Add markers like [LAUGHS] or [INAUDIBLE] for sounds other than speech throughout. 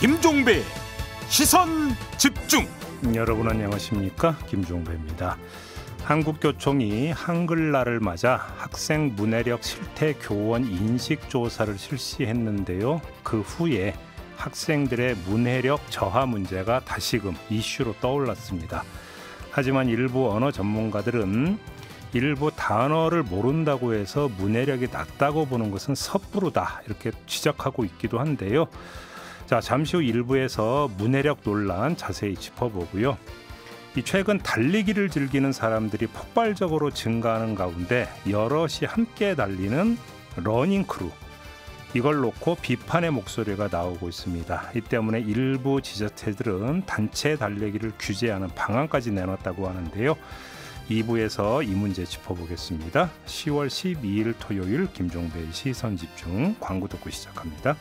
김종배 시선 집중. 여러분 안녕하십니까 김종배입니다. 한국교총이 한글날을 맞아 학생 문해력 실태 교원 인식 조사를 실시했는데요. 그 후에 학생들의 문해력 저하 문제가 다시금 이슈로 떠올랐습니다. 하지만 일부 언어 전문가들은 일부 단어를 모른다고 해서 문해력이 낮다고 보는 것은 섣부르다 이렇게 지적하고 있기도 한데요. 자, 잠시 후 1부에서 문해력 논란 자세히 짚어보고요. 이 최근 달리기를 즐기는 사람들이 폭발적으로 증가하는 가운데 여럿이 함께 달리는 러닝 크루 이걸 놓고 비판의 목소리가 나오고 있습니다. 이 때문에 일부 지자체들은 단체 달리기를 규제하는 방안까지 내놨다고 하는데요. 2부에서 이 문제 짚어보겠습니다. 10월 12일 토요일 김종배의 시선 집중 광고 듣고 시작합니다.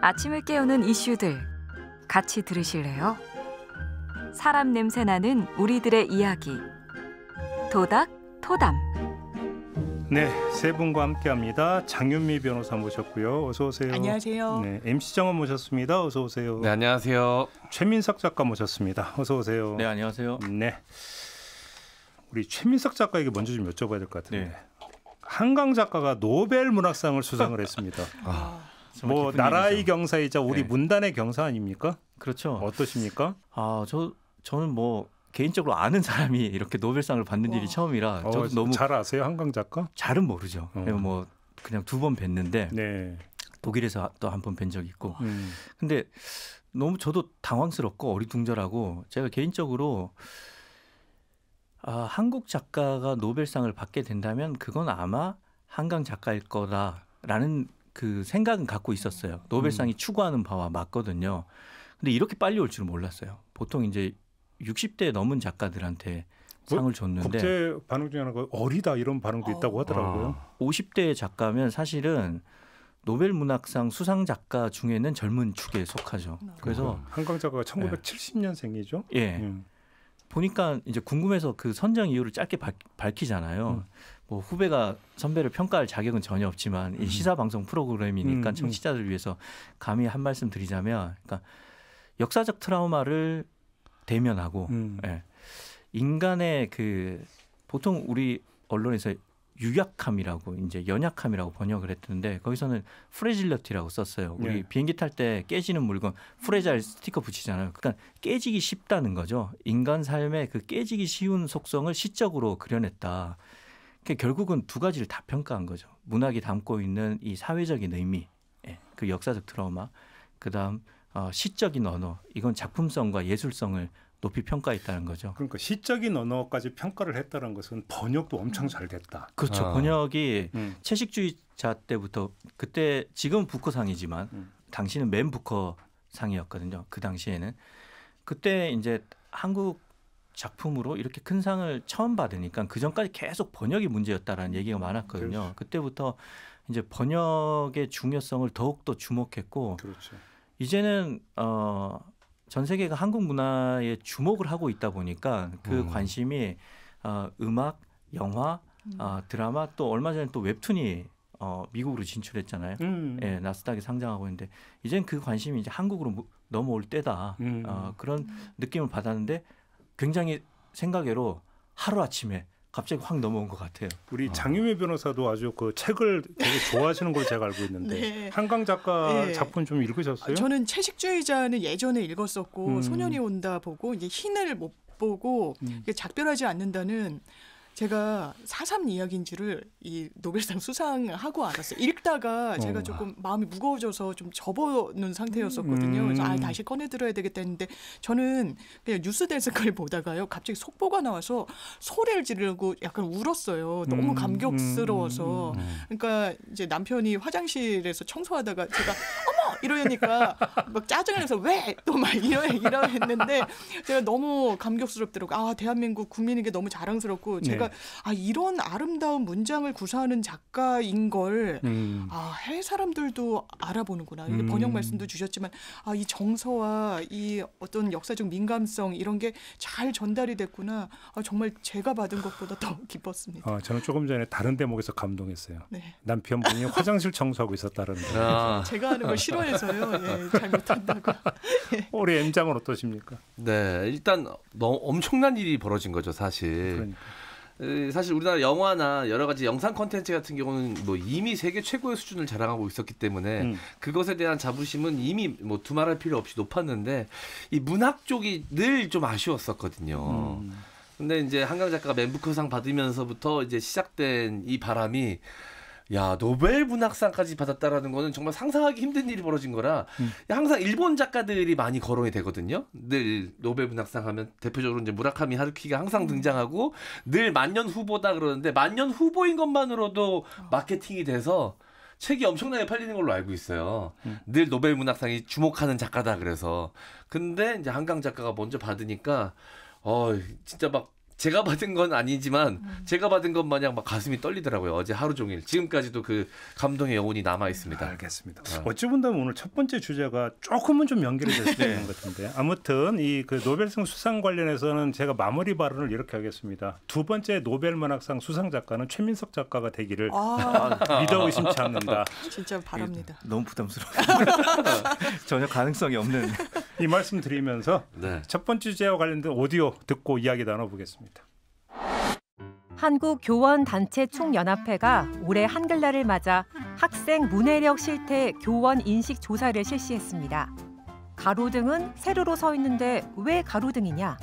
아침을 깨우는 이슈들 같이 들으실래요? 사람 냄새 나는 우리들의 이야기 도닥 토담 네, 세 분과 함께합니다. 장윤미 변호사 모셨고요. 어서 오세요. 안녕하세요. 네, MC 정원 모셨습니다. 어서 오세요. 네, 안녕하세요. 최민석 작가 모셨습니다. 어서 오세요. 네, 안녕하세요. 네, 우리 최민석 작가에게 먼저 좀 여쭤봐야 될 것 같은데 네. 한강 작가가 노벨 문학상을 수상을 했습니다. [LAUGHS] 아. 뭐 나라의 얘기죠. 경사이자 우리 네. 문단의 경사 아닙니까? 그렇죠. 어떠십니까? 아, 저 저는 뭐 개인적으로 아는 사람이 이렇게 노벨상을 받는 와. 일이 어. 처음이라 어, 저도 어, 너무 잘 아세요 한강 작가? 잘은 모르죠. 어. 그냥 뭐 그냥 두 번 뵀는데 네. 독일에서 또 한 번 뵌 적 있고. 음. 근데 너무 저도 당황스럽고 어리둥절하고 제가 개인적으로 아, 한국 작가가 노벨상을 받게 된다면 그건 아마 한강 작가일 거다라는 그 생각은 갖고 있었어요. 노벨상이 음. 추구하는 바와 맞거든요. 근데 이렇게 빨리 올 줄은 몰랐어요. 보통 이제 60대 넘은 작가들한테 뭐, 상을 줬는데 국제 반응 중에 하나가 어리다 이런 반응도 어. 있다고 하더라고요. 아. 50대 작가면 사실은 노벨 문학상 수상 작가 중에는 젊은 축에 속하죠. 네. 그래서 음. 한강 작가가 1970년생이죠. 예. 예. 보니까 이제 궁금해서 그 선정 이유를 짧게 밝히잖아요. 음. 뭐 후배가 선배를 평가할 자격은 전혀 없지만 이 음. 시사 방송 프로그램이니까 음, 음. 청취자들 위해서 감히 한 말씀 드리자면 그러니까 역사적 트라우마를 대면하고 음. 예. 인간의 그 보통 우리 언론에서 유약함이라고 이제 연약함이라고 번역을 했는데 거기서는 프레질러티라고 썼어요. 우리 네. 비행기 탈 때 깨지는 물건 프레자 스티커 붙이잖아요. 그러니까 깨지기 쉽다는 거죠. 인간 삶의 그 깨지기 쉬운 속성을 시적으로 그려냈다. 그러니까 결국은 두 가지를 다 평가한 거죠. 문학이 담고 있는 이 사회적인 의미, 예, 그 역사적 트라우마, 그다음 어, 시적인 언어, 이건 작품성과 예술성을 높이 평가했다는 거죠. 그러니까 시적인 언어까지 평가를 했다는 것은 번역도 엄청 잘 됐다. 그렇죠. 아. 번역이 음. 채식주의자 때부터 그때 지금 부커상이지만 음. 당시는 맨 부커상이었거든요. 그 당시에는 그때 이제 한국 작품으로 이렇게 큰 상을 처음 받으니까 그 전까지 계속 번역이 문제였다라는 음. 얘기가 많았거든요. 그렇죠. 그때부터 이제 번역의 중요성을 더욱 더 주목했고 그렇죠. 이제는 어, 전 세계가 한국 문화에 주목을 하고 있다 보니까 그 음. 관심이 어, 음악, 영화, 어, 드라마 또 얼마 전에 또 웹툰이 어, 미국으로 진출했잖아요. 음. 예, 나스닥에 상장하고 있는데 이젠 그 관심이 이제 한국으로 넘어올 때다. 음. 어, 그런 음. 느낌을 받았는데 굉장히 생각외로 하루 아침에 갑자기 확 넘어온 것 같아요. 우리 어. 장유미 변호사도 아주 그 책을 되게 좋아하시는 걸 제가 알고 있는데 [LAUGHS] 네. 한강 작가 네. 작품 좀 읽으셨어요? 아, 저는 채식주의자는 예전에 읽었었고 음. 소년이 온다 보고 이제 흰을 못 보고 음. 작별하지 않는다는 제가 4.3 이야기인 줄을 이 노벨상 수상하고 알았어요. 읽다가 제가 어. 조금 마음이 무거워져서 좀 접어놓은 상태였었거든요. 그래서 아, 음. 다시 꺼내들어야 되겠다 했는데 저는 그냥 뉴스 대스크를 [LAUGHS] 보다가요. 갑자기 속보가 나와서 소리를 지르고 약간 울었어요. 너무 음, 감격스러워서. 음, 그러니까 이제 남편이 화장실에서 청소하다가 제가 어머! [LAUGHS] 이러니까 막 짜증을 내서 왜 또 막 이러 이러 했는데 제가 너무 감격스럽더라고. 아 대한민국 국민에게 너무 자랑스럽고 네. 제가 네. 아 이런 아름다운 문장을 구사하는 작가인 걸 아해 음. 외 사람들도 알아보는구나. 음. 번역 말씀도 주셨지만 아 이 정서와 이 어떤 역사적 민감성 이런 게 잘 전달이 됐구나. 아 정말 제가 받은 것보다 더 기뻤습니다. 아 저는 조금 전에 다른 대목에서 감동했어요. 네. 남편분이 화장실 청소하고 있었다는. [LAUGHS] 아. 제가 하는 걸싫어 실수해서요. 예, 잘못한다고. [LAUGHS] 예. 올해 장은 어떠십니까? 네, 일단 너무 엄청난 일이 벌어진 거죠, 사실. 그러니까. 사실 우리나라 영화나 여러 가지 영상 컨텐츠 같은 경우는 뭐 이미 세계 최고의 수준을 자랑하고 있었기 때문에 음. 그것에 대한 자부심은 이미 뭐 두말할 필요 없이 높았는데 이 문학 쪽이 늘 좀 아쉬웠었거든요. 음. 근데 이제 한강 작가가 맨부커상 받으면서부터 이제 시작된 이 바람이 야 노벨 문학상까지 받았다라는 거는 정말 상상하기 힘든 일이 벌어진 거라 음. 항상 일본 작가들이 많이 거론이 되거든요. 늘 노벨 문학상 하면 대표적으로 이제 무라카미 하루키가 항상 음. 등장하고 늘 만년 후보다 그러는데 만년 후보인 것만으로도 아. 마케팅이 돼서 책이 엄청나게 팔리는 걸로 알고 있어요. 음. 늘 노벨 문학상이 주목하는 작가다 그래서 근데 이제 한강 작가가 먼저 받으니까 어 진짜 막 제가 받은 건 아니지만 음. 제가 받은 건 마냥 막 가슴이 떨리더라고요. 어제 하루 종일 지금까지도 그 감동의 여운이 남아 있습니다. 알겠습니다. 어. 어찌 본다면 오늘 첫 번째 주제가 조금은 좀 연결이 될 수 있는 [LAUGHS] 것 같은데 아무튼 이 그 노벨상 수상 관련해서는 제가 마무리 발언을 이렇게 하겠습니다. 두 번째 노벨 문학상 수상 작가는 최민석 작가가 되기를 아. [LAUGHS] 믿어 의심치 않는다. 진짜 바랍니다. 너무 부담스러워. [LAUGHS] 전혀 가능성이 없는 이 말씀 드리면서 네. 첫 번째 주제와 관련된 오디오 듣고 이야기 나눠보겠습니다. 한국교원단체 총연합회가 올해 한글날을 맞아 학생 문해력 실태 교원 인식 조사를 실시했습니다. 가로등은 세로로 서 있는데 왜 가로등이냐?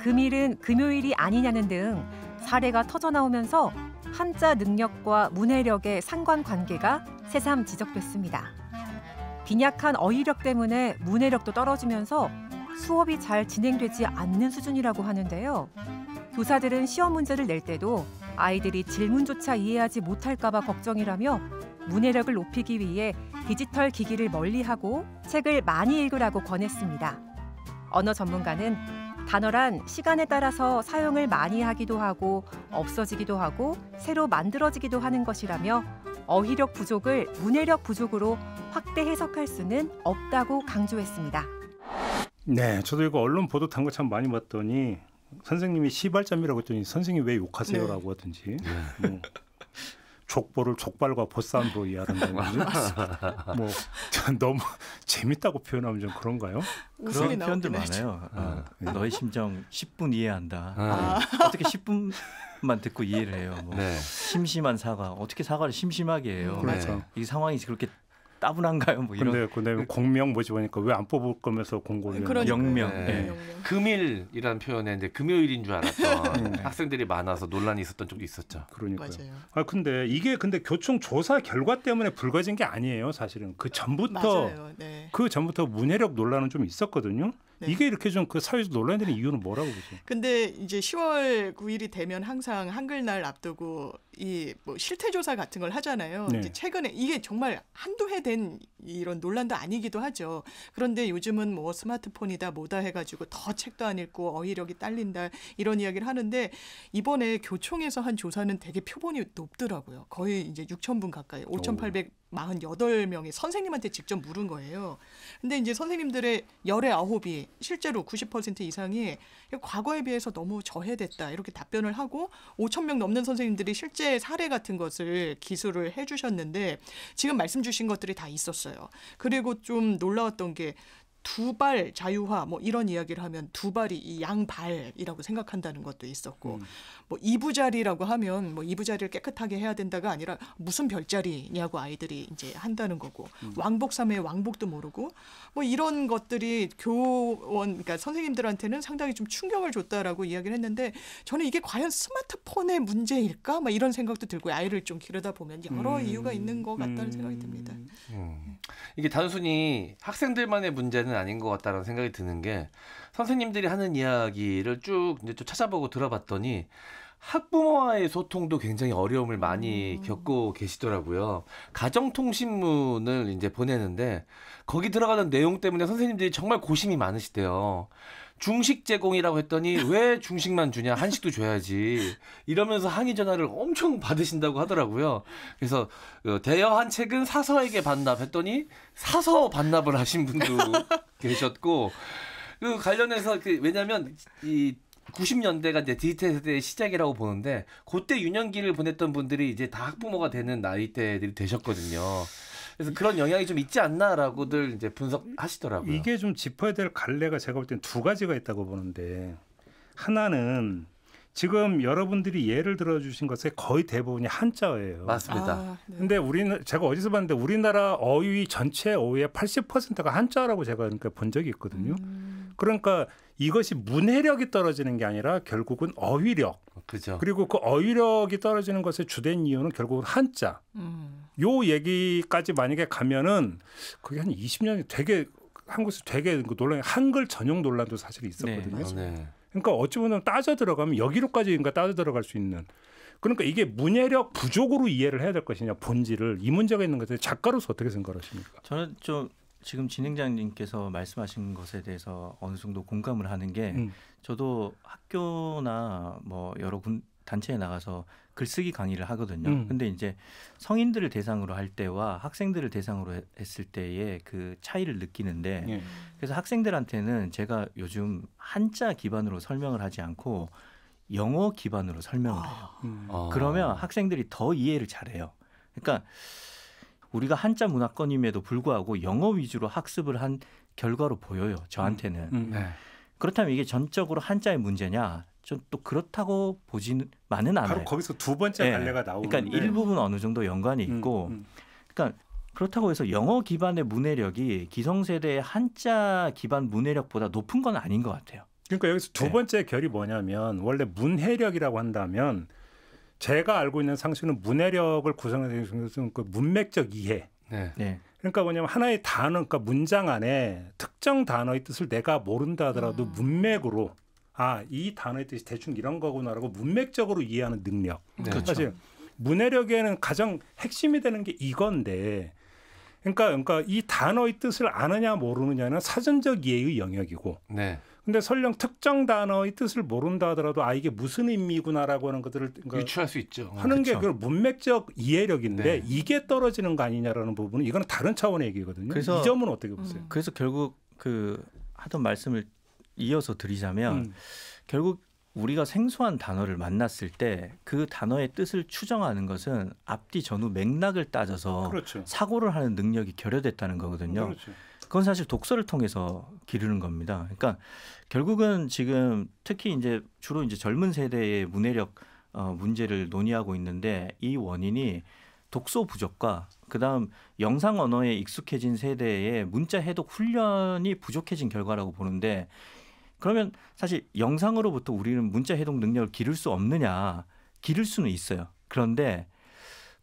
금일은 금요일이 아니냐는 등 사례가 터져 나오면서 한자 능력과 문해력의 상관관계가 새삼 지적됐습니다. 빈약한 어휘력 때문에 문해력도 떨어지면서 수업이 잘 진행되지 않는 수준이라고 하는데요. 교사들은 시험 문제를 낼 때도 아이들이 질문조차 이해하지 못할까봐 걱정이라며 문해력을 높이기 위해 디지털 기기를 멀리하고 책을 많이 읽으라고 권했습니다. 언어 전문가는 단어란 시간에 따라서 사용을 많이 하기도 하고 없어지기도 하고 새로 만들어지기도 하는 것이라며 어휘력 부족을 문해력 부족으로 확대 해석할 수는 없다고 강조했습니다. 네, 저도 이거 언론 보도 탄거참 많이 봤더니 선생님이 시발점이라고 했더니 선생님 왜 욕하세요라고 네. 하든지 네. 뭐 족보를 족발과 보쌈으로 이해하는다든지 [LAUGHS] 뭐 [LAUGHS] 너무 재밌다고 표현하면 좀 그런가요? 그런 표현들 많아요. 아, 아 네. 너의 심정 10분 이해한다. 아. 뭐 어떻게 10분만 듣고 이해를 해요. 뭐 네. 심심한 사과 어떻게 사과를 심심하게 해요. 음, 그렇죠. 네. 이 상황이 그렇게 따분한가요? 뭐 이런. 근데 근데 그 공명 모집보니까왜 안 뽑을 거면서 공고를 그러니 영명. 네. 네. 네. 금일이라는 표현했는데 금요일인 줄 알았던 네. 학생들이 많아서 논란이 있었던 쪽도 있었죠. 그러니까요. 맞아요. 아 근데 이게 근데 교총 조사 결과 때문에 불거진 게 아니에요, 사실은. 그 전부터 맞아요. 네. 그 전부터 문해력 논란은 좀 있었거든요. 네. 이게 이렇게 좀 그 사회에서 논란 되는 이유는 뭐라고 보세요? 근데 이제 10월 9일이 되면 항상 한글날 앞두고 이 뭐 실태조사 같은 걸 하잖아요. 네. 이제 최근에 이게 정말 한두 해 된 이런 논란도 아니기도 하죠. 그런데 요즘은 뭐 스마트폰이다 뭐다 해가지고 더 책도 안 읽고 어휘력이 딸린다 이런 이야기를 하는데 이번에 교총에서 한 조사는 되게 표본이 높더라고요. 거의 이제 6천 분 가까이 5,800 4 8 명의 선생님한테 직접 물은 거예요. 근데 이제 선생님들의 열의 아홉이 실제로 구십 이상이 과거에 비해서 너무 저해됐다 이렇게 답변을 하고 오천 명 넘는 선생님들이 실제 사례 같은 것을 기술을 해주셨는데 지금 말씀 주신 것들이 다 있었어요. 그리고 좀 놀라웠던 게 두발 자유화 뭐 이런 이야기를 하면 두 발이 이 양발이라고 생각한다는 것도 있었고 음. 뭐 이부자리라고 하면 뭐 이부자리를 깨끗하게 해야 된다가 아니라 무슨 별자리냐고 아이들이 이제 한다는 거고 음. 왕복삼의 왕복도 모르고 뭐 이런 것들이 교원 그러니까 선생님들한테는 상당히 좀 충격을 줬다라고 이야기를 했는데 저는 이게 과연 스마트폰의 문제일까 막 이런 생각도 들고 아이를 좀 기르다 보면 여러 음. 이유가 있는 것 같다는 생각이 음. 듭니다. 음. 이게 단순히 학생들만의 문제는 문제는 아닌 것 같다라는 생각이 드는 게 선생님들이 하는 이야기를 쭉 이제 좀 찾아보고 들어봤더니 학부모와의 소통도 굉장히 어려움을 많이 음. 겪고 계시더라고요. 가정통신문을 이제 보내는데 거기 들어가는 내용 때문에 선생님들이 정말 고심이 많으시대요. 중식 제공이라고 했더니 왜 중식만 주냐 한식도 줘야지 이러면서 항의 전화를 엄청 받으신다고 하더라고요. 그래서 어, 대여한 책은 사서에게 반납했더니 사서 반납을 하신 분도 [LAUGHS] 계셨고 그 관련해서 그 왜냐하면 이 90년대가 이제 디지털 세대의 시작이라고 보는데 그때 유년기를 보냈던 분들이 이제 다 학부모가 되는 나이대들이 되셨거든요. 그래서 그런 영향이 좀 있지 않나라고들 이제 분석하시더라고요. 이게 좀 짚어야 될 갈래가 제가 볼 땐 두 가지가 있다고 보는데 하나는 지금 여러분들이 예를 들어 주신 것에 거의 대부분이 한자어예요. 맞습니다. 아, 네. 근데 우리는 제가 어디서 봤는데 우리나라 어휘 전체 어휘의 80%가 한자라고 제가 그러니까 본 적이 있거든요. 음. 그러니까 이것이 문해력이 떨어지는 게 아니라 결국은 어휘력. 그죠. 그리고 그 어휘력이 떨어지는 것의 주된 이유는 결국은 한자. 음. 요 얘기까지 만약에 가면은 그게 한 20년이 되게 한국에서 되게 그 논란 이 한글 전용 논란도 사실 네, 있었거든요. 네. 그러니까 어찌 보면 따져 들어가면 여기로까지 인가 따져 들어갈 수 있는 그러니까 이게 문해력 부족으로 이해를 해야 될 것이냐 본질을 이 문제가 있는 것에 작가로서 어떻게 생각하십니까? 저는 좀 지금 진행자님께서 말씀하신 것에 대해서 어느 정도 공감을 하는 게 음. 저도 학교나 뭐 여러 군 단체에 나가서 글쓰기 강의를 하거든요. 음. 근데 이제 성인들을 대상으로 할 때와 학생들을 대상으로 했을 때의 그 차이를 느끼는데 예. 그래서 학생들한테는 제가 요즘 한자 기반으로 설명을 하지 않고 영어 기반으로 설명을 해요. 아, 음. 아. 그러면 학생들이 더 이해를 잘해요. 그러니까 우리가 한자 문화권임에도 불구하고 영어 위주로 학습을 한 결과로 보여요. 저한테는. 음, 음, 네. 그렇다면 이게 전적으로 한자의 문제냐? 좀또 그렇다고 보지는많은 않아요. 바로 거기서 두 번째 예. 갈래가 나오는 그러니까 일부분 어느 정도 연관이 음, 있고, 음, 음. 그러니까 그렇다고 해서 영어 기반의 문해력이 기성세대의 한자 기반 문해력보다 높은 건 아닌 것 같아요. 그러니까 여기서 두 예. 번째 결이 뭐냐면 원래 문해력이라고 한다면 제가 알고 있는 상식은 문해력을 구성하는 중에서 그 문맥적 이해. 네. 네. 그러니까 뭐냐면 하나의 단어, 그러니까 문장 안에 특정 단어의 뜻을 내가 모른다 하더라도 음. 문맥으로 아, 이 단어의 뜻이 대충 이런 거구나라고 문맥적으로 이해하는 능력. 네. 그러니까 그렇죠. 사실 문해력에는 가장 핵심이 되는 게 이건데 그러니까 그러니까 이 단어의 뜻을 아느냐 모르느냐는 사전적 이해의 영역이고 네. 근데 설령 특정 단어의 뜻을 모른다 하더라도 아 이게 무슨 의미구나라고 하는 것들을 그러니까 유추할 수 있죠. 하는 그쵸. 게 그 문맥적 이해력인데 네. 이게 떨어지는 거 아니냐라는 부분은 이거는 다른 차원의 얘기거든요. 그래서, 이 점은 어떻게 보세요? 음. 그래서 결국 그 하던 말씀을 이어서 드리자면 음. 결국 우리가 생소한 단어를 만났을 때 그 단어의 뜻을 추정하는 것은 앞뒤 전후 맥락을 따져서 그렇죠. 사고를 하는 능력이 결여됐다는 거거든요. 그렇죠. 그건 사실 독서를 통해서 기르는 겁니다. 그러니까 결국은 지금 특히 이제 주로 이제 젊은 세대의 문해력 어, 문제를 논의하고 있는데 이 원인이 독서 부족과 그다음 영상 언어에 익숙해진 세대의 문자 해독 훈련이 부족해진 결과라고 보는데 그러면 사실 영상으로부터 우리는 문자 해독 능력을 기를 수 없느냐? 기를 수는 있어요. 그런데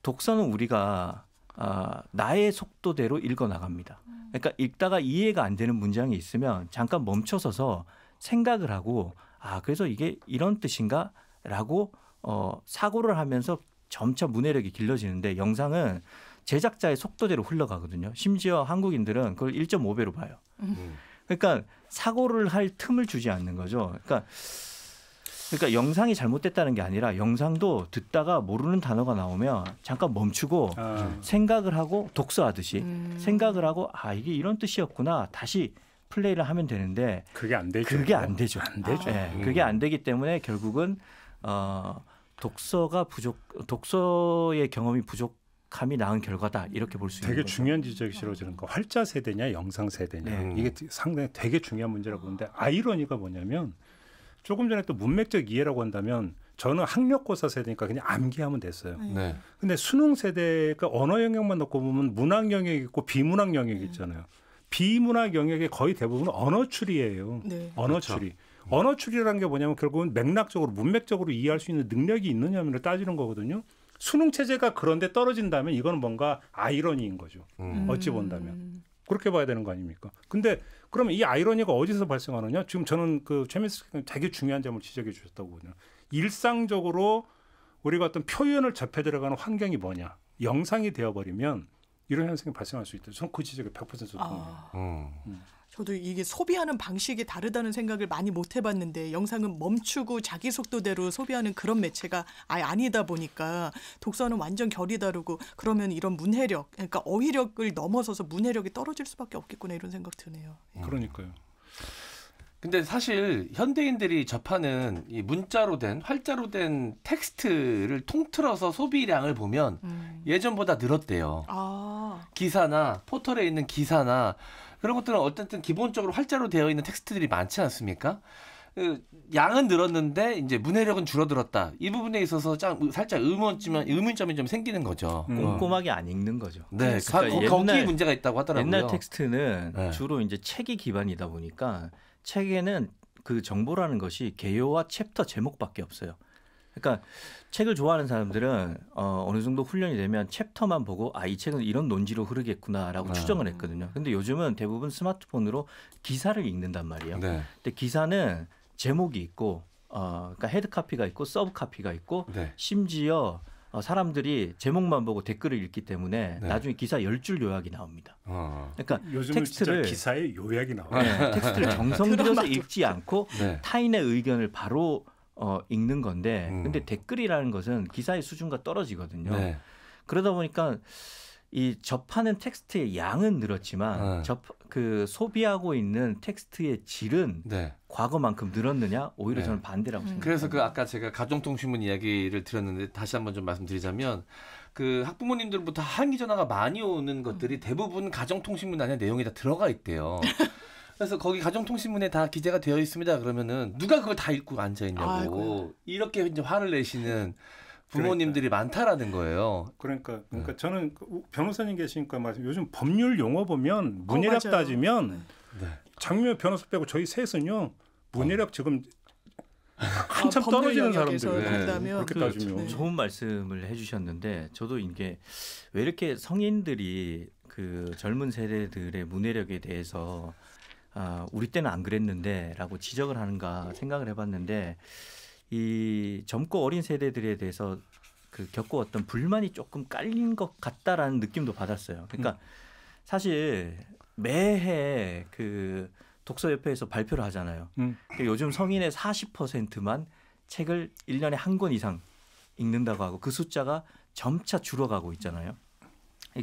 독서는 우리가 아, 나의 속도대로 읽어 나갑니다. 그러니까 읽다가 이해가 안 되는 문장이 있으면 잠깐 멈춰서서 생각을 하고 아 그래서 이게 이런 뜻인가라고 어, 사고를 하면서 점차 문해력이 길러지는데 영상은 제작자의 속도대로 흘러가거든요. 심지어 한국인들은 그걸 1.5배로 봐요. 음. 그러니까 사고를 할 틈을 주지 않는 거죠. 그러니까 그러니까 영상이 잘못됐다는 게 아니라 영상도 듣다가 모르는 단어가 나오면 잠깐 멈추고 아. 생각을 하고 독서하듯이 음. 생각을 하고 아 이게 이런 뜻이었구나 다시 플레이를 하면 되는데 그게 안 되죠. 그게 안 되죠. 안 되죠. 아. 네, 그게 안 되기 때문에 결국은 어 독서가 부족 독서의 경험이 부족 감이 나은 결과다 이렇게 볼 수 있는 되게 중요한 지적이 실어지는 거 그 활자 세대냐 영상 세대냐 네. 이게 상당히 되게 중요한 문제라고 보는데 아이러니가 뭐냐면 조금 전에 또 문맥적 이해라고 한다면 저는 학력고사 세대니까 그냥 암기하면 됐어요. 네. 네. 근데 수능 세대가 언어 영역만 놓고 보면 문학 영역이 있고 비문학 영역이 네. 있잖아요. 비문학 영역의 거의 대부분 은 언어 추리예요. 네. 언어 그렇죠. 추리. 언어 추리라는 게 뭐냐면 결국은 맥락적으로 문맥적으로 이해할 수 있는 능력이 있느냐면 따지는 거거든요. 수능 체제가 그런데 떨어진다면 이건 뭔가 아이러니인 거죠. 음. 어찌 본다면. 음. 그렇게 봐야 되는 거 아닙니까? 근데 그러면 이 아이러니가 어디서 발생하느냐? 지금 저는 그 최민수 되게 중요한 점을 지적해 주셨다고 보거요 일상적으로 우리가 어떤 표현을 접해 들어가는 환경이 뭐냐? 영상이 되어버리면 이런 현상이 발생할 수 있다. 저는 그 지적에 100% 아. 동의해요. 아. 음. 음. 저도 이게 소비하는 방식이 다르다는 생각을 많이 못 해봤는데 영상은 멈추고 자기 속도대로 소비하는 그런 매체가 아예 아니다 보니까 독서는 완전 결이 다르고 그러면 이런 문해력 그러니까 어휘력을 넘어서서 문해력이 떨어질 수밖에 없겠구나 이런 생각 드네요. 예. 그러니까요. 근데 사실 현대인들이 접하는 이 문자로 된 활자로 된 텍스트를 통틀어서 소비량을 보면 음. 예전보다 늘었대요. 아. 기사나 포털에 있는 기사나 그런 것들은 어쨌든 기본적으로 활자로 되어 있는 텍스트들이 많지 않습니까? 그 양은 늘었는데 이제 문해력은 줄어들었다. 이 부분에 있어서 살짝 의문점이 의문점이 좀 생기는 거죠. 음. 꼼꼼하게 안 읽는 거죠. 네, 그러니까 거기에 문제가 있다고 하더라고요. 옛날 텍스트는 네. 주로 이제 책이 기반이다 보니까 책에는 그 정보라는 것이 개요와 챕터 제목밖에 없어요. 그러니까 책을 좋아하는 사람들은 어, 어느 정도 훈련이 되면 챕터만 보고 아 이 책은 이런 논지로 흐르겠구나라고 네. 추정을 했거든요. 근데 요즘은 대부분 스마트폰으로 기사를 읽는단 말이에요. 네. 근데 기사는 제목이 있고 어, 그러니까 헤드 카피가 있고 서브 카피가 있고 네. 심지어 어, 사람들이 제목만 보고 댓글을 읽기 때문에 네. 나중에 기사 1 0줄 요약이 나옵니다. 어. 그러니까 텍스트를 기사에 요약이 나와요. 네, 텍스트를 정성 들여서 읽지 않고 네. 타인의 의견을 바로 어, 읽는 건데 음. 근데 댓글이라는 것은 기사의 수준과 떨어지거든요. 네. 그러다 보니까 이 접하는 텍스트의 양은 늘었지만 네. 접그 소비하고 있는 텍스트의 질은 네. 과거만큼 늘었느냐 오히려 네. 저는 반대라고 음. 생각합니다. 그래서 그 아까 제가 가정통신문 이야기를 드렸는데 다시 한번 좀 말씀드리자면 그 학부모님들부터 항의 전화가 많이 오는 것들이 음. 대부분 가정통신문 안에 내용이 다 들어가 있대요. [LAUGHS] 그래서 거기 가정통신문에 다 기재가 되어 있습니다. 그러면은 누가 그걸 다 읽고 앉아 있냐고 아이고. 이렇게 이제 화를 내시는 부모님들이 그러니까. 많다라는 거예요. 그러니까 네. 그러니까 네. 저는 그 변호사님 계시니까 말씀 요즘 법률 용어 보면 문예력 어, 따지면 네. 네. 장미호 변호사 빼고 저희 셋은요 문예력 어. 지금 아, 한참 아, 떨어지는 사람들 네. 네. 그렇게 따지면 그, 좋은 말씀을 해주셨는데 저도 이게 왜 이렇게 성인들이 그 젊은 세대들의 문해력에 대해서 아, 우리 때는 안 그랬는데라고 지적을 하는가 생각을 해봤는데 이 젊고 어린 세대들에 대해서 그 겪어왔던 불만이 조금 깔린 것 같다라는 느낌도 받았어요. 그러니까 음. 사실 매해 그 독서협회에서 발표를 하잖아요. 음. 그 요즘 성인의 40%만 책을 1년에 한 권 이상 읽는다고 하고 그 숫자가 점차 줄어가고 있잖아요.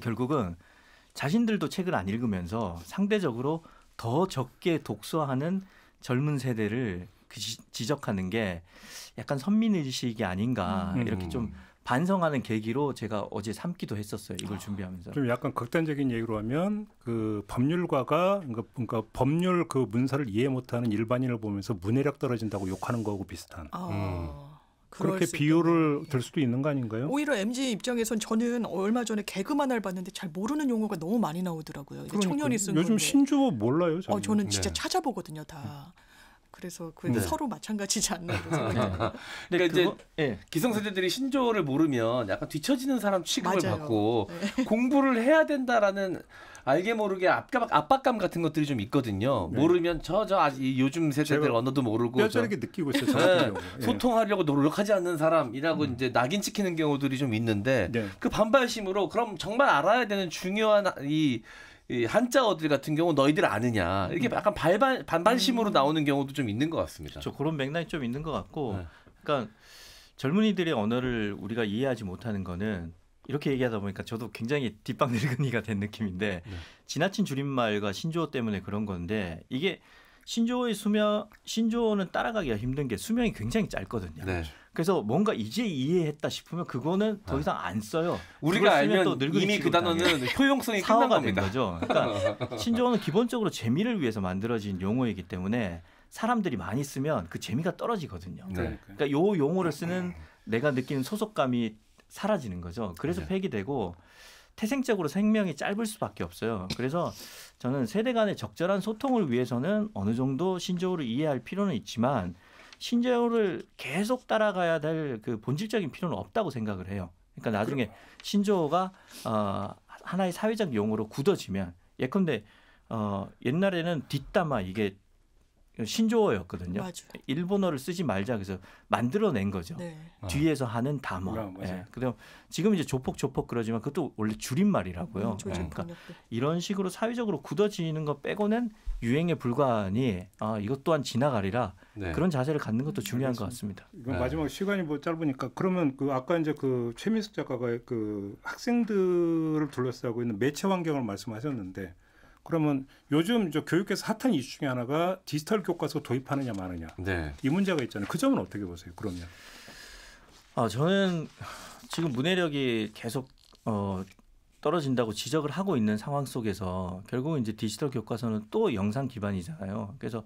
결국은 자신들도 책을 안 읽으면서 상대적으로 더 적게 독서하는 젊은 세대를 그 지적하는 게 약간 선민의식이 아닌가 음. 이렇게 좀 음. 반성하는 계기로 제가 어제 삼기도 했었어요. 이걸 아. 준비하면서. 좀 약간 극단적인 얘기로 하면 그 법률가가 그러니까, 그러니까, 법률 그 문서를 이해 못하는 일반인을 보면서 문해력 떨어진다고 욕하는 거하고 비슷한. 어. 음. 그렇게 비유를 예. 들 수도 있는 거 아닌가요? 오히려 MZ 입장에선 저는 얼마 전에 개그만화 봤는데 잘 모르는 용어가 너무 많이 나오더라고요. 청년이 쓴 요즘 건데. 신조어 몰라요. 저는, 어, 저는 네. 진짜 네. 찾아보거든요, 다. 음. 그래서 그 네. 서로 마찬가지지 않나 네. 그러니까 이제 네. 기성세대들이 신조어를 모르면 약간 뒤처지는 사람 취급을 맞아요. 받고 네. 공부를 해야 된다라는 알게 모르게 압박, 압박감 같은 것들이 좀 있거든요. 네. 모르면 저 저 아직 요즘 세대들 언어도 모르고 뼈저리게 느끼고 있어요. 네. 예. 소통하려고 노력하지 않는 사람이라고 음. 이제 낙인 찍히는 경우들이 좀 있는데 네. 그 반발심으로 그럼 정말 알아야 되는 중요한 이, 이 한자어들 같은 경우 너희들 아느냐 이렇게 음. 약간 발발반발심으로 음. 나오는 경우도 좀 있는 것 같습니다. 저 그런 맥락이 좀 있는 것 같고, 네. 그러니까 젊은이들의 언어를 우리가 이해하지 못하는 거는 이렇게 얘기하다 보니까 저도 굉장히 뒷방 늙은이가 된 느낌인데 네. 지나친 줄임말과 신조어 때문에 그런 건데 이게 신조어의 수명 신조어는 따라가기가 힘든 게 수명이 굉장히 짧거든요. 네. 그래서 뭔가 이제 이해했다 싶으면 그거는 더 네. 이상 안 써요. 우리가 알면 또 이미 그 단어는 [LAUGHS] 효용성이 상난 겁니다. 거죠. 그러니까 [LAUGHS] 신조어는 기본적으로 재미를 위해서 만들어진 용어이기 때문에 사람들이 많이 쓰면 그 재미가 떨어지거든요. 네. 그러니까 요 용어를 쓰는 내가 느끼는 소속감이 사라지는 거죠. 그래서 네. 폐기되고 태생적으로 생명이 짧을 수밖에 없어요. 그래서 저는 세대 간의 적절한 소통을 위해서는 어느 정도 신조어를 이해할 필요는 있지만 신조어를 계속 따라가야 될 그 본질적인 필요는 없다고 생각을 해요. 그러니까 나중에 신조어가 어, 하나의 사회적 용어로 굳어지면 예컨대 어, 옛날에는 뒷담화 이게 신조어였거든요. 맞아요. 일본어를 쓰지 말자 그래서 만들어낸 거죠. 네. 아. 뒤에서 하는 단어. 아, 예. 그다음 지금 이제 조폭 조폭 그러지만 그것도 원래 줄임말이라고요. 음, 예. 그러니까 이런 식으로 사회적으로 굳어지는 거 빼고는 유행에 불과하니 아, 이것 또한 지나가리라 네. 그런 자세를 갖는 것도 음, 중요한 알겠습니다. 것 같습니다. 이건 예. 마지막 시간이 뭐 짧으니까 그러면 그 아까 이제 그 최민숙 작가가 그 학생들을 둘러싸고 있는 매체 환경을 말씀하셨는데. 그러면 요즘 저 교육에서 핫한 이슈 중에 하나가 디지털 교과서 도입하느냐 마느냐 네. 이 문제가 있잖아요. 그 점은 어떻게 보세요? 그러면 아 저는 지금 문해력이 계속 어 떨어진다고 지적을 하고 있는 상황 속에서 결국 이제 디지털 교과서는 또 영상 기반이잖아요. 그래서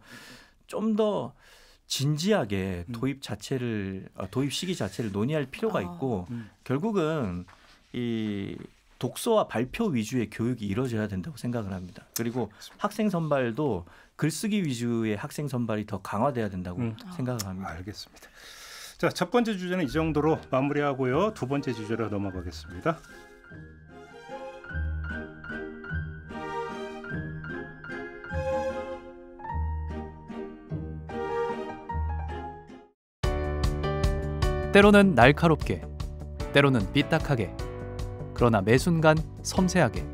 좀 더 진지하게 음. 도입 자체를 어, 도입 시기 자체를 논의할 필요가 아, 있고 음. 결국은 이 독서와 발표 위주의 교육이 이루어져야 된다고 생각을 합니다. 그리고 알겠습니다. 학생 선발도 글쓰기 위주의 학생 선발이 더 강화돼야 된다고 음. 생각을 합니다. 알겠습니다. 자, 첫 번째 주제는 이 정도로 마무리하고요. 두 번째 주제로 넘어가겠습니다. 때로는 날카롭게, 때로는 삐딱하게 그러나 매 순간 섬세하게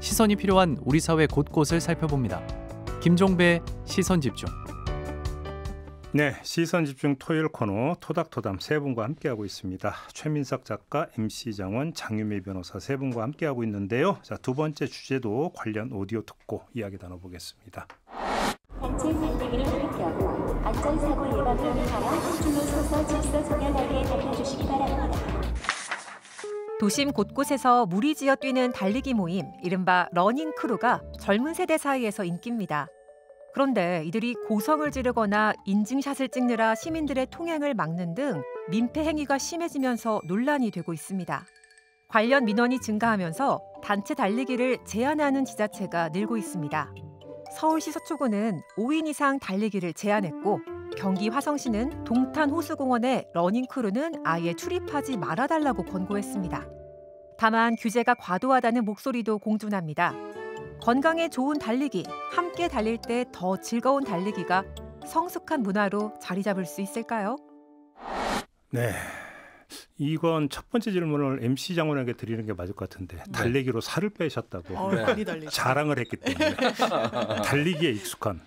시선이 필요한 우리 사회 곳곳을 살펴봅니다. 김종배 시선 집중. 네, 시선 집중 토요일 코너 토닥토담 세 분과 함께하고 있습니다. 최민석 작가, MC 장원, 장유미 변호사 세 분과 함께하고 있는데요. 자, 두 번째 주제도 관련 오디오 듣고 이야기 나눠보겠습니다. 단체 살기를 할게요. 안전사고 예방을 위하여 주민소서 집사 도심 곳곳에서 무리지어 뛰는 달리기 모임, 이른바 러닝 크루가 젊은 세대 사이에서 인기입니다. 그런데 이들이 고성을 지르거나 인증샷을 찍느라 시민들의 통행을 막는 등 민폐 행위가 심해지면서 논란이 되고 있습니다. 관련 민원이 증가하면서 단체 달리기를 제한하는 지자체가 늘고 있습니다. 서울시 서초구는 5인 이상 달리기를 제한했고 경기 화성시는 동탄 호수공원의 러닝크루는 아예 출입하지 말아달라고 권고했습니다. 다만 규제가 과도하다는 목소리도 공존합니다. 건강에 좋은 달리기, 함께 달릴 때 더 즐거운 달리기가 성숙한 문화로 자리 잡을 수 있을까요? 네. 이건 첫 번째 질문을 MC 장원에게 드리는 게 맞을 것 같은데 네. 달리기로 살을 빼셨다고 어, 네. 자랑을 했기 때문에 [LAUGHS] 달리기에 익숙한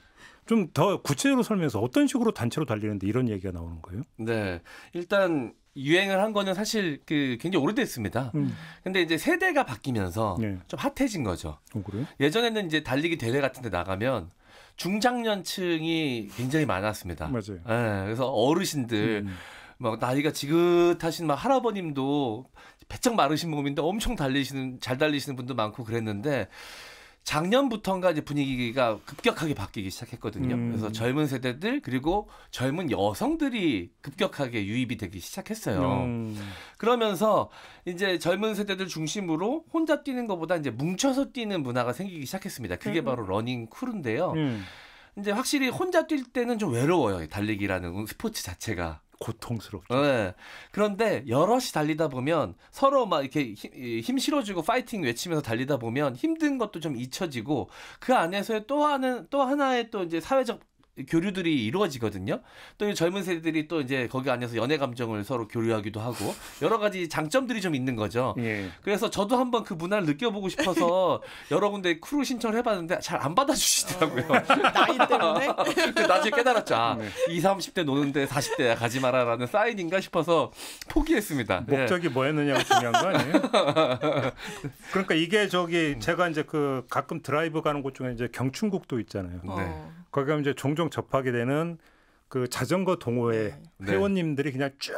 좀더 구체적으로 설명해서 어떤 식으로 단체로 달리는데 이런 얘기가 나오는 거예요? 네. 일단 유행을 한 거는 사실 그 굉장히 오래됐습니다. 음. 근데 이제 세대가 바뀌면서 네. 좀 핫해진 거죠. 어, 그래요? 예전에는 이제 달리기 대회 같은 데 나가면 중장년층이 굉장히 많았습니다. 맞아요. 네, 그래서 어르신들 음. 막 나이가 지긋하신 막 할아버님도 배짝 마르신 몸인데 엄청 달리시는 잘 달리시는 분도 많고 그랬는데 작년부터인가 이제 분위기가 급격하게 바뀌기 시작했거든요. 음. 그래서 젊은 세대들 그리고 젊은 여성들이 급격하게 유입이 되기 시작했어요. 음. 그러면서 이제 젊은 세대들 중심으로 혼자 뛰는 것보다 이제 뭉쳐서 뛰는 문화가 생기기 시작했습니다. 그게 음. 바로 러닝 쿨인데요 음. 이제 확실히 혼자 뛸 때는 좀 외로워요. 달리기라는 스포츠 자체가. 고통스럽죠. 네. 그런데 여럿이 달리다 보면 서로 막 이렇게 힘, 힘 실어주고 파이팅 외치면서 달리다 보면 힘든 것도 좀 잊혀지고 그 안에서의 또 하는 또 하나의 또 이제 사회적 교류들이 이루어지거든요. 또이 젊은 세대들이 또 이제 거기 안에서 연애 감정을 서로 교류하기도 하고 여러 가지 장점들이 좀 있는 거죠. 예. 그래서 저도 한번 그 문화를 느껴보고 싶어서 [LAUGHS] 여러 군데 크루 신청을 해봤는데 잘 안 받아주시더라고요. 어. 나이 때문에? [LAUGHS] 그 나중에 깨달았죠. 아, 네. 20, 30대 노는데 40대야 가지 마라라는 사인인가 싶어서 포기했습니다. 네. 목적이 예. 뭐였느냐가 중요한 거 아니에요? [LAUGHS] 그러니까 이게 저기 제가 이제 그 가끔 드라이브 가는 곳 중에 이제 경춘국도 있잖아요. 네. 어. 거기 가면 이제 종종 접하게 되는 그 자전거 동호회 네. 네. 회원님들이 그냥 쭉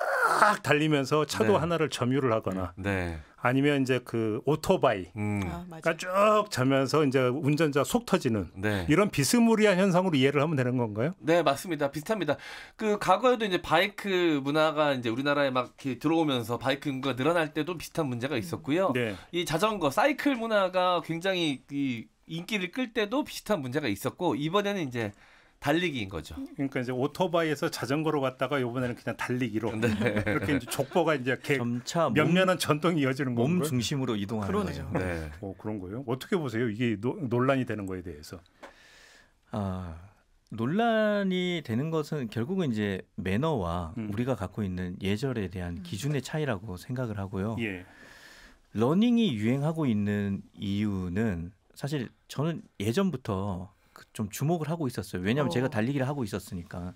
달리면서 차도 네. 하나를 점유를 하거나 네. 아니면 이제 그 오토바이 음. 아, 그러니까 쭉 자면서 이제 운전자 속 터지는 네. 이런 비스무리한 현상으로 이해를 하면 되는 건가요? 네 맞습니다 비슷합니다. 그 과거에도 이제 바이크 문화가 이제 우리나라에 막 들어오면서 바이크 인구가 늘어날 때도 비슷한 문제가 있었고요. 네. 이 자전거 사이클 문화가 굉장히 이 인기를 끌 때도 비슷한 문제가 있었고 이번에는 이제 달리기인 거죠. 그러니까 이제 오토바이에서 자전거로 갔다가 이번에는 그냥 달리기로 네. 이렇게 이제 족보가 이제 점차 몇몇한 전통이 이어지는 몸 건가요? 중심으로 이동하는 그러네요. 거죠. 네. 뭐 그런 거예요. 어떻게 보세요? 이게 노, 논란이 되는 거에 대해서. 아 논란이 되는 것은 결국은 이제 매너와 음. 우리가 갖고 있는 예절에 대한 음. 기준의 차이라고 생각을 하고요. 예. 러닝이 유행하고 있는 이유는 사실 저는 예전부터 그 좀 주목을 하고 있었어요. 왜냐하면 어. 제가 달리기를 하고 있었으니까.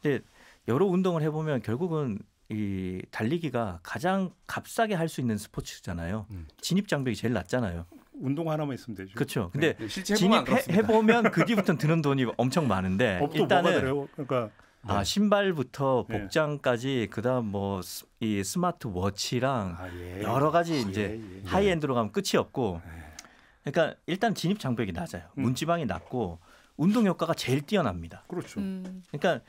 근데 여러 운동을 해보면 결국은 이 달리기가 가장 값싸게 할 수 있는 스포츠잖아요. 음. 진입 장벽이 제일 낮잖아요. 운동 하나만 있으면 되죠. 그렇죠. 근데 네. 네. 진입해 보면 그뒤부터 [LAUGHS] 드는 돈이 엄청 많은데 일단은 그러니까 아, 네. 아 신발부터 네. 복장까지 예. 그다음 뭐 이 스마트 워치랑 아, 예. 여러 가지 아, 이제 예, 예. 하이엔드로 가면 끝이 없고 네. 그러니까 일단 진입 장벽이 낮아요. 음. 문지방이 낮고 운동 효과가 제일 뛰어납니다. 그렇죠. 음. 그러니까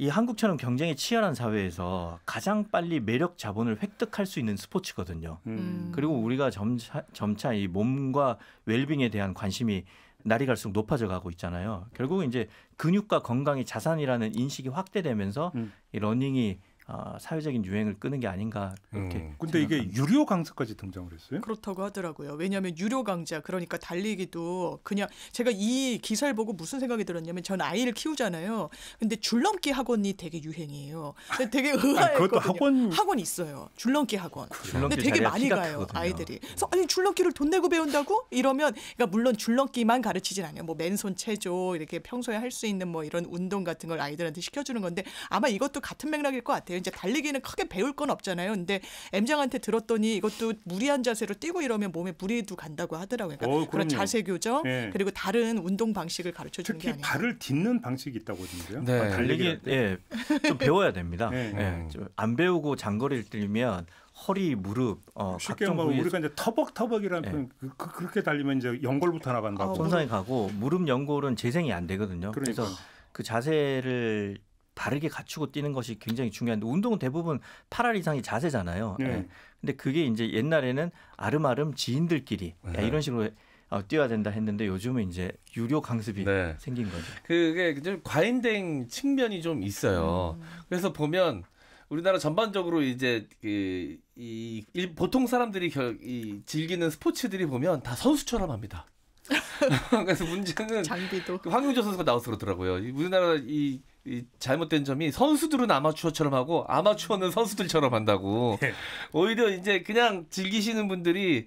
이 한국처럼 경쟁이 치열한 사회에서 가장 빨리 매력 자본을 획득할 수 있는 스포츠거든요. 음. 음. 그리고 우리가 점차, 점차 이 몸과 웰빙에 대한 관심이 날이 갈수록 높아져 가고 있잖아요. 결국은 이제 근육과 건강이 자산이라는 인식이 확대되면서 음. 이 러닝이 어, 사회적인 유행을 끄는 게 아닌가 이렇게. 음. 근데 이게 유료 강사까지 등장을 했어요? 그렇다고 하더라고요. 왜냐하면 유료 강좌 그러니까 달리기도 그냥 제가 이 기사를 보고 무슨 생각이 들었냐면 전 아이를 키우잖아요. 근데 줄넘기 학원이 되게 유행이에요. 되게 [LAUGHS] 의아했거든요. 학원 학원 있어요. 줄넘기 학원. 줄넘기 근데 되게 많이 가요 크거든요. 아이들이. 그래서 아니 줄넘기를 돈 내고 배운다고? 이러면 그러니까 물론 줄넘기만 가르치진 않아요. 뭐 맨손 체조 이렇게 평소에 할 수 있는 뭐 이런 운동 같은 걸 아이들한테 시켜주는 건데 아마 이것도 같은 맥락일 것 같아요. 이제 달리기는 크게 배울 건 없잖아요. 근데 엠장한테 들었더니 이것도 무리한 자세로 뛰고 이러면 몸에 무리도 간다고 하더라고요. 그러니까 어, 그런 자세 교정 네. 그리고 다른 운동 방식을 가르쳐 주는 게 아니에요. 특히 발을 딛는 방식이 있다고 하던데요. 네. 아, 달리기 예. 네. 좀 배워야 됩니다. 네. 네. 안 배우고 장거리를 뛰면 허리, 무릎, 어, 쉽게 말하면 부위 우리가 이제 터벅터벅이라는 네. 그, 그, 그렇게 달리면 이제 연골부터 나간다고. 아, 손상이 가고 무릎 연골은 재생이 안 되거든요. 그러니까. 그래서 그 자세를 바르게 갖추고 뛰는 것이 굉장히 중요한데 운동은 대부분 8알 이상이 자세잖아요. 네. 예. 근데 그게 이제 옛날에는 아름아름 지인들끼리 야, 네. 이런 식으로 어, 뛰어야 된다 했는데 요즘은 이제 유료 강습이 네. 생긴 거죠. 그게 좀 과잉된 측면이 좀 있어요. 음. 그래서 보면 우리나라 전반적으로 이제 그, 이, 보통 사람들이 결, 이, 즐기는 스포츠들이 보면 다 선수처럼 합니다. [LAUGHS] [LAUGHS] 그래서 문제는 장비도 그 황용조 선수가 나와서 그러더라고요. 우리나라 이이 잘못된 점이 선수들은 아마추어처럼 하고 아마추어는 선수들처럼 한다고 네. 오히려 이제 그냥 즐기시는 분들이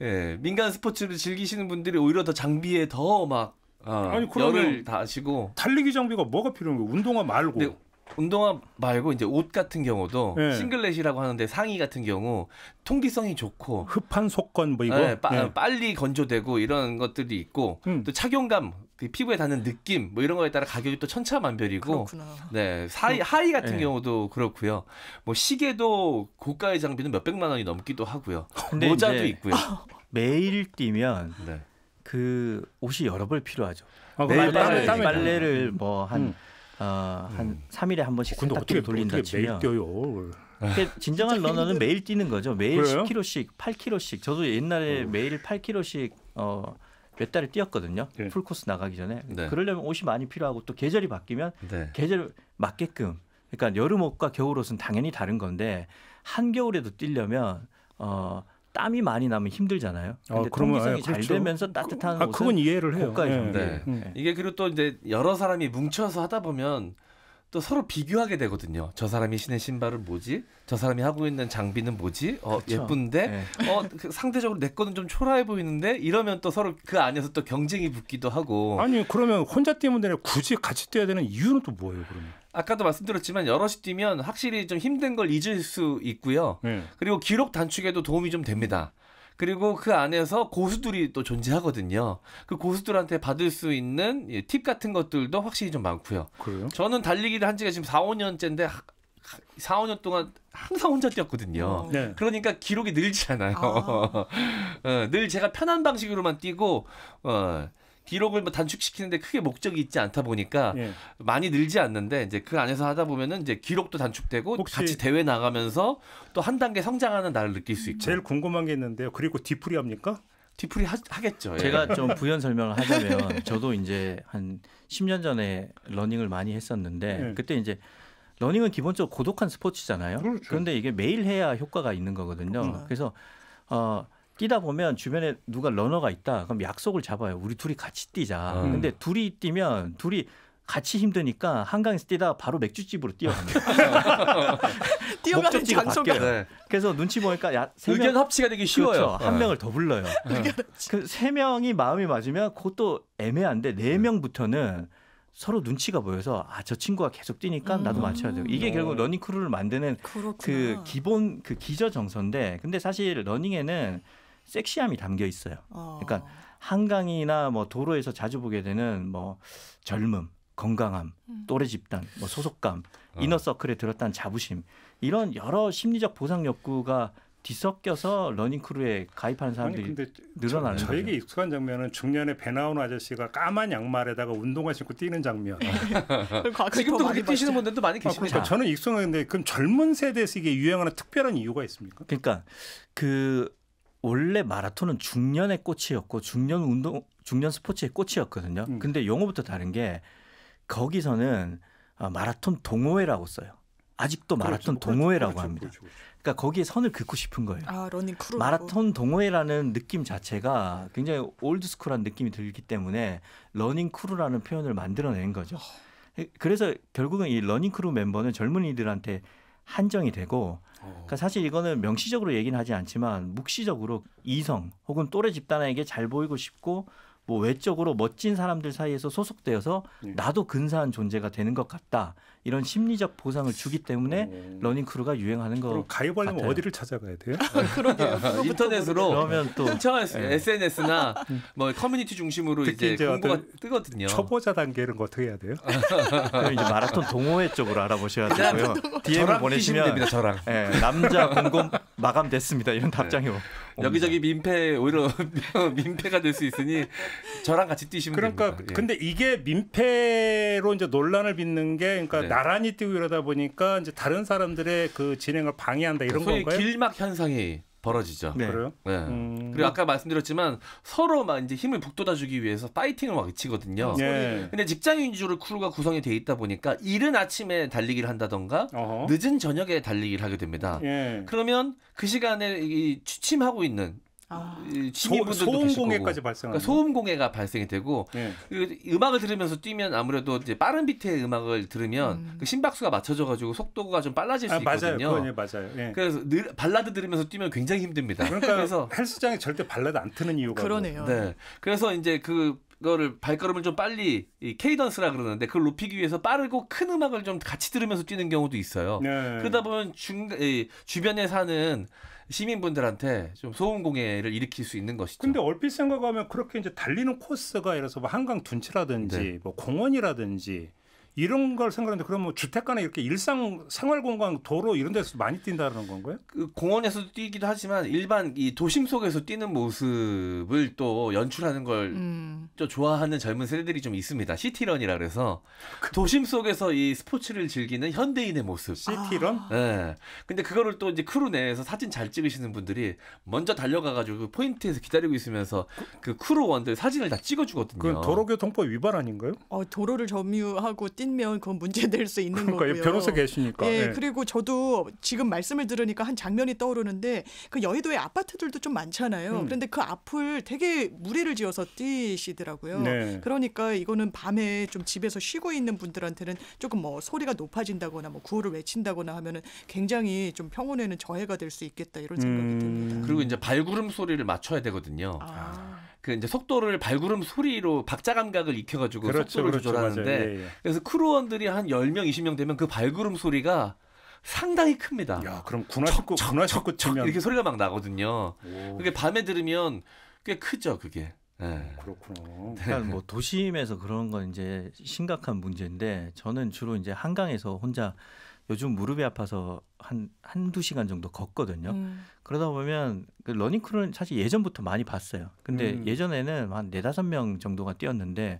예, 민간 스포츠를 즐기시는 분들이 오히려 더 장비에 더막 어, 아니 열을 다시고 달리기 장비가 뭐가 필요한 거예요? 운동화 말고 네, 운동화 말고 이제 옷 같은 경우도 네. 싱글렛이라고 하는데 상의 같은 경우 통기성이 좋고 흡한 속건 뭐 이거 네, 빠, 빨리 건조되고 이런 것들이 있고 음. 또 착용감 그 피부에 닿는 느낌 뭐 이런 거에 따라 가격이 또 천차만별이고 그렇구나. 네 하이 하이 같은 네. 경우도 그렇고요 뭐 시계도 고가의 장비는 몇 백만 원이 넘기도 하고요 모자도 있고요 매일 뛰면 네. 그 옷이 여러 벌 필요하죠 아, 매일 빨래, 빨래를 뭐한 음. 어, 한 3일에 음. 한 번씩 세탁기를 돌린다 치면 매일 뛰어요. 진정한 러너는 매일 뛰는 거죠. 매일 그래요? 10km씩, 8km씩. 저도 옛날에 어. 매일 8km씩 어몇 달을 뛰었거든요. 네. 예. 풀코스 나가기 전에. 네. 그러려면 옷이 많이 필요하고 또 계절이 바뀌면 네. 계절 맞게끔 그러니까 여름 옷과 겨울 옷은 당연히 다른 건데 한겨울에도 뛰려면 어 땀이 많이 나면 힘들잖아요. 아, 근데 아, 통기성이 그렇죠. 그, 그, 아, 잘 그렇죠. 되면서 따뜻한 그, 아, 옷은 그건 이해를 해요. 고가의 네. 네. 네. 이게 그리고 또 이제 여러 사람이 뭉쳐서 하다 보면 또 서로 비교하게 되거든요. 저 사람이 신은 신발은 뭐지? 저 사람이 하고 있는 장비는 뭐지? 어, 그쵸. 그렇죠. 예쁜데? 네. 어, 그 상대적으로 내 거는 좀 초라해 보이는데? 이러면 또 서로 그 안에서 또 경쟁이 붙기도 하고. 아니, 그러면 혼자 뛰면 되는 굳이 같이 뛰어야 되는 이유는 또 뭐예요, 그러면? 아까도 말씀드렸지만 여럿이 뛰면 확실히 좀 힘든 걸 잊을 수 있고요. 네. 그리고 기록 단축에도 도움이 좀 됩니다. 그리고 그 안에서 고수들이 또 존재하거든요. 그 고수들한테 받을 수 있는 예, 팁 같은 것들도 확실히 좀 많고요. 그래요? 저는 달리기를 한 지가 지금 4, 5년째인데 4, 5년 동안 항상 혼자 뛰었거든요. 어. 네. 그러니까 기록이 늘지 않아요. 아. [LAUGHS] 어, 늘 제가 편한 방식으로만 뛰고 어 기록을 뭐 단축시키는데 크게 목적이 있지 않다 보니까 예. 많이 늘지 않는데 이제 그 안에서 하다 보면은 이제 기록도 단축되고 같이 대회 나가면서 또 한 단계 성장하는 나를 느낄 수 있고. 제일 궁금한 게 있는데요. 그리고 디프리 합니까? 디프리 하, 겠죠 예. 제가 좀 [LAUGHS] 부연 설명을 하자면 저도 이제 한 10년 전에 러닝을 많이 했었는데 예. 그때 이제 러닝은 기본적으로 고독한 스포츠잖아요. 그렇죠. 그런데 이게 매일 해야 효과가 있는 거거든요. 그래서 어 뛰다 보면 주변에 누가 러너가 있다. 그럼 약속을 잡아요. 우리 둘이 같이 뛰자. 음. 근데 둘이 뛰면 둘이 같이 힘드니까 한강에서 뛰다 바로 맥주집으로 뛰어갑니다. [LAUGHS] 뛰어가는 장소가. 네. 그래서 눈치 보니까 야, 의견 명, 합치가 되기 쉬워요. 그렇죠. 네. 한 명을 더 불러요. 네. 네. 그세 명이 마음이 맞으면 그것도 애매한데 네 명부터는 서로 눈치가 보여서 아 저 친구가 계속 뛰니까 음. 나도 맞춰야 돼요. 이게 어. 결국 러닝 크루를 만드는 그 그렇구나. 그 기본 그 기저 정서인데 근데 사실 러닝에는 섹시함이 담겨 있어요. 어. 그러니까 한강이나 뭐 도로에서 자주 보게 되는 뭐 젊음, 건강함, 음. 또래 집단, 뭐 소속감, 어. 이너서클에 들었다는 자부심 이런 여러 심리적 보상 욕구가 뒤섞여서 러닝크루에 가입하는 사람들이 늘어나는 저, 저에게 거죠. 익숙한 장면은 중년에 배 나온 아저씨가 까만 양말에다가 운동화 신고 뛰는 장면. 네. 지금도 그렇게 뛰시는 분들도 많이 계십니다. 아, 그러니까 저는 익숙한데 그럼 젊은 세대에서 이게 유행하는 특별한 이유가 있습니까? 그러니까 그 원래 마라톤은 중년의 꽃이었고 중년 운동 중년 스포츠의 꽃이었거든요. 음. 근데 용어부터 다른 게 거기서는 아, 마라톤 동호회라고 써요. 아직도 그렇죠. 마라톤 그렇죠. 동호회라고 그렇죠. 합니다. 그렇죠. 그러니까 거기에 선을 긋고 싶은 거예요. 아, 마라톤 동호회라는 느낌 자체가 굉장히 올드스쿨한 느낌이 들기 때문에 러닝 크루라는 표현을 만들어낸 거죠. 어. 그래서 결국은 이 러닝 크루 멤버는 젊은이들한테 한정이 되고 어. 그러니까 사실 이거는 명시적으로 얘기는 하지 않지만 묵시적으로 이성 혹은 또래 집단에게 잘 보이고 싶고 뭐 외적으로 멋진 사람들 사이에서 소속되어서 네. 나도 근사한 존재가 되는 것 같다 이런 심리적 보상을 주기 때문에 음. 러닝 크루가 유행하는 거. 그럼 가입하려면 같아요. 어디를 찾아가야 돼요? [LAUGHS] 그러게요. 아, 인터넷으로 그러면 또 네. SNS나 [LAUGHS] 뭐 커뮤니티 중심으로 이제, 공부가 뜨거든요. 초보자 단계는 뭐 어떻게 해야 돼요? [LAUGHS] 그럼 이제 마라톤 동호회 쪽으로 알아보셔야 되고요. DM을 보내시면 됩니다, 저랑. 네, 남자 공공 마감됐습니다. 이런 답장이 네. 뭐. 여기저기 민폐 오히려 [LAUGHS] 민폐가 될 수 있으니 저랑 같이 뛰시면 그러니까 됩니다. 예. 근데 이게 민폐로 이제 논란을 빚는 게 그러니까 네. 나란히 뛰고 이러다 보니까 이제 다른 사람들의 그 진행을 방해한다 이런 소위 건가요? 길막 현상이 벌어지죠. 네. 그래요? 네. 음... 그리고 아까 말씀드렸지만 서로 막 이제 힘을 북돋아주기 위해서 파이팅을 막치거든요 네. 근데 직장인 주로 크루가 구성이 돼 있다 보니까 이른 아침에 달리기를 한다던가 어허. 늦은 저녁에 달리기를 하게 됩니다. 예. 그러면 그 시간에 이 취침하고 있는 아. 소, 음 공해까지 발생하는 그러니까 소음 공해가 발생이 되고 네. 음악을 들으면서 뛰면 아무래도 이제 빠른 비트의 음악을 들으면 음. 그 심박수가 맞춰져 가지고 속도가 좀 빨라질 수 아, 있거든요. 맞아 예, 맞아요. 예. 그래서 늘 발라드 들으면서 뛰면 굉장히 힘듭니다. 그러니까 [LAUGHS] 그래서 헬스장에 절대 발라드 안 트는 이유가 그러네요. 뭐. 네. 그래서 이제 그 그거를 발걸음을 좀 빨리 이 케이던스라 그러는데 그걸 높이기 위해서 빠르고 큰 음악을 좀 같이 들으면서 뛰는 경우도 있어요. 네. 그러다 보면 중 이, 주변에 사는 시민분들한테 좀 소음 공해를 일으킬 수 있는 것이죠. 근데 얼핏 생각하면 그렇게 이제 달리는 코스가 예를 들어서 뭐 한강 둔치라든지 네. 뭐 공원이라든지 이런 걸 생각하는데 그러면 뭐 주택가나 이렇게 일상 생활 공간 도로 이런 데서 많이 뛴다는 건가요? 그 공원에서도 뛰기도 하지만 일반 이 도심 속에서 뛰는 모습을 또 연출하는 걸 음. 좋아하는 젊은 세대들이 좀 있습니다. 시티런이라 그래서 그 도심 속에서 이 스포츠를 즐기는 현대인의 모습. 시티런? 예. 네. 근데 그거를 또 이제 크루 내에서 사진 잘 찍으시는 분들이 먼저 달려가 가지고 그 포인트에서 기다리고 있으면서 그, 그 크루원들 사진을 다 찍어 주거든요. 그 도로교통법 위반 아닌가요? 어, 도로를 점유하고 뛰 아니면 그건 문제될 수 있는 그러니까 거고요. 변호사 계시니까. 예, 네. 그리고 저도 지금 말씀을 들으니까 한 장면이 떠오르는데 그 여의도에 아파트들도 좀 많잖아요. 음. 그런데 그 앞을 되게 무리를 지어서 뛰시더라고요. 네. 그러니까 이거는 밤에 좀 집에서 쉬고 있는 분들한테는 조금 뭐 소리가 높아진다거나 뭐 구호를 외친다거나 하면은 굉장히 좀 평온에는 저해가 될 수 있겠다 이런 생각이 음. 듭니다. 그리고 이제 발구름 소리를 맞춰야 되거든요. 아. 그 이제 속도를 발구름 소리로 박자 감각을 익혀 가지고 그렇죠, 속도를 그렇죠, 조절하는데 예, 예. 그래서 크루원들이 한 10명 20명 되면 그 발구름 소리가 상당히 큽니다. 야, 그럼 군화 척구 군화 척구 치면 이렇게 소리가 막 나거든요. 그게 밤에 들으면 꽤 크죠, 그게. 예. 네. 그렇구나. 그러니까 뭐 도심에서 그런 건 이제 심각한 문제인데 저는 주로 이제 한강에서 혼자 요즘 무릎이 아파서 한 한두 시간 정도 걷거든요. 음. 그러다 보면 그 러닝 크루는 사실 예전부터 많이 봤어요. 근데 음. 예전에는 한 네다섯 명 정도가 뛰었는데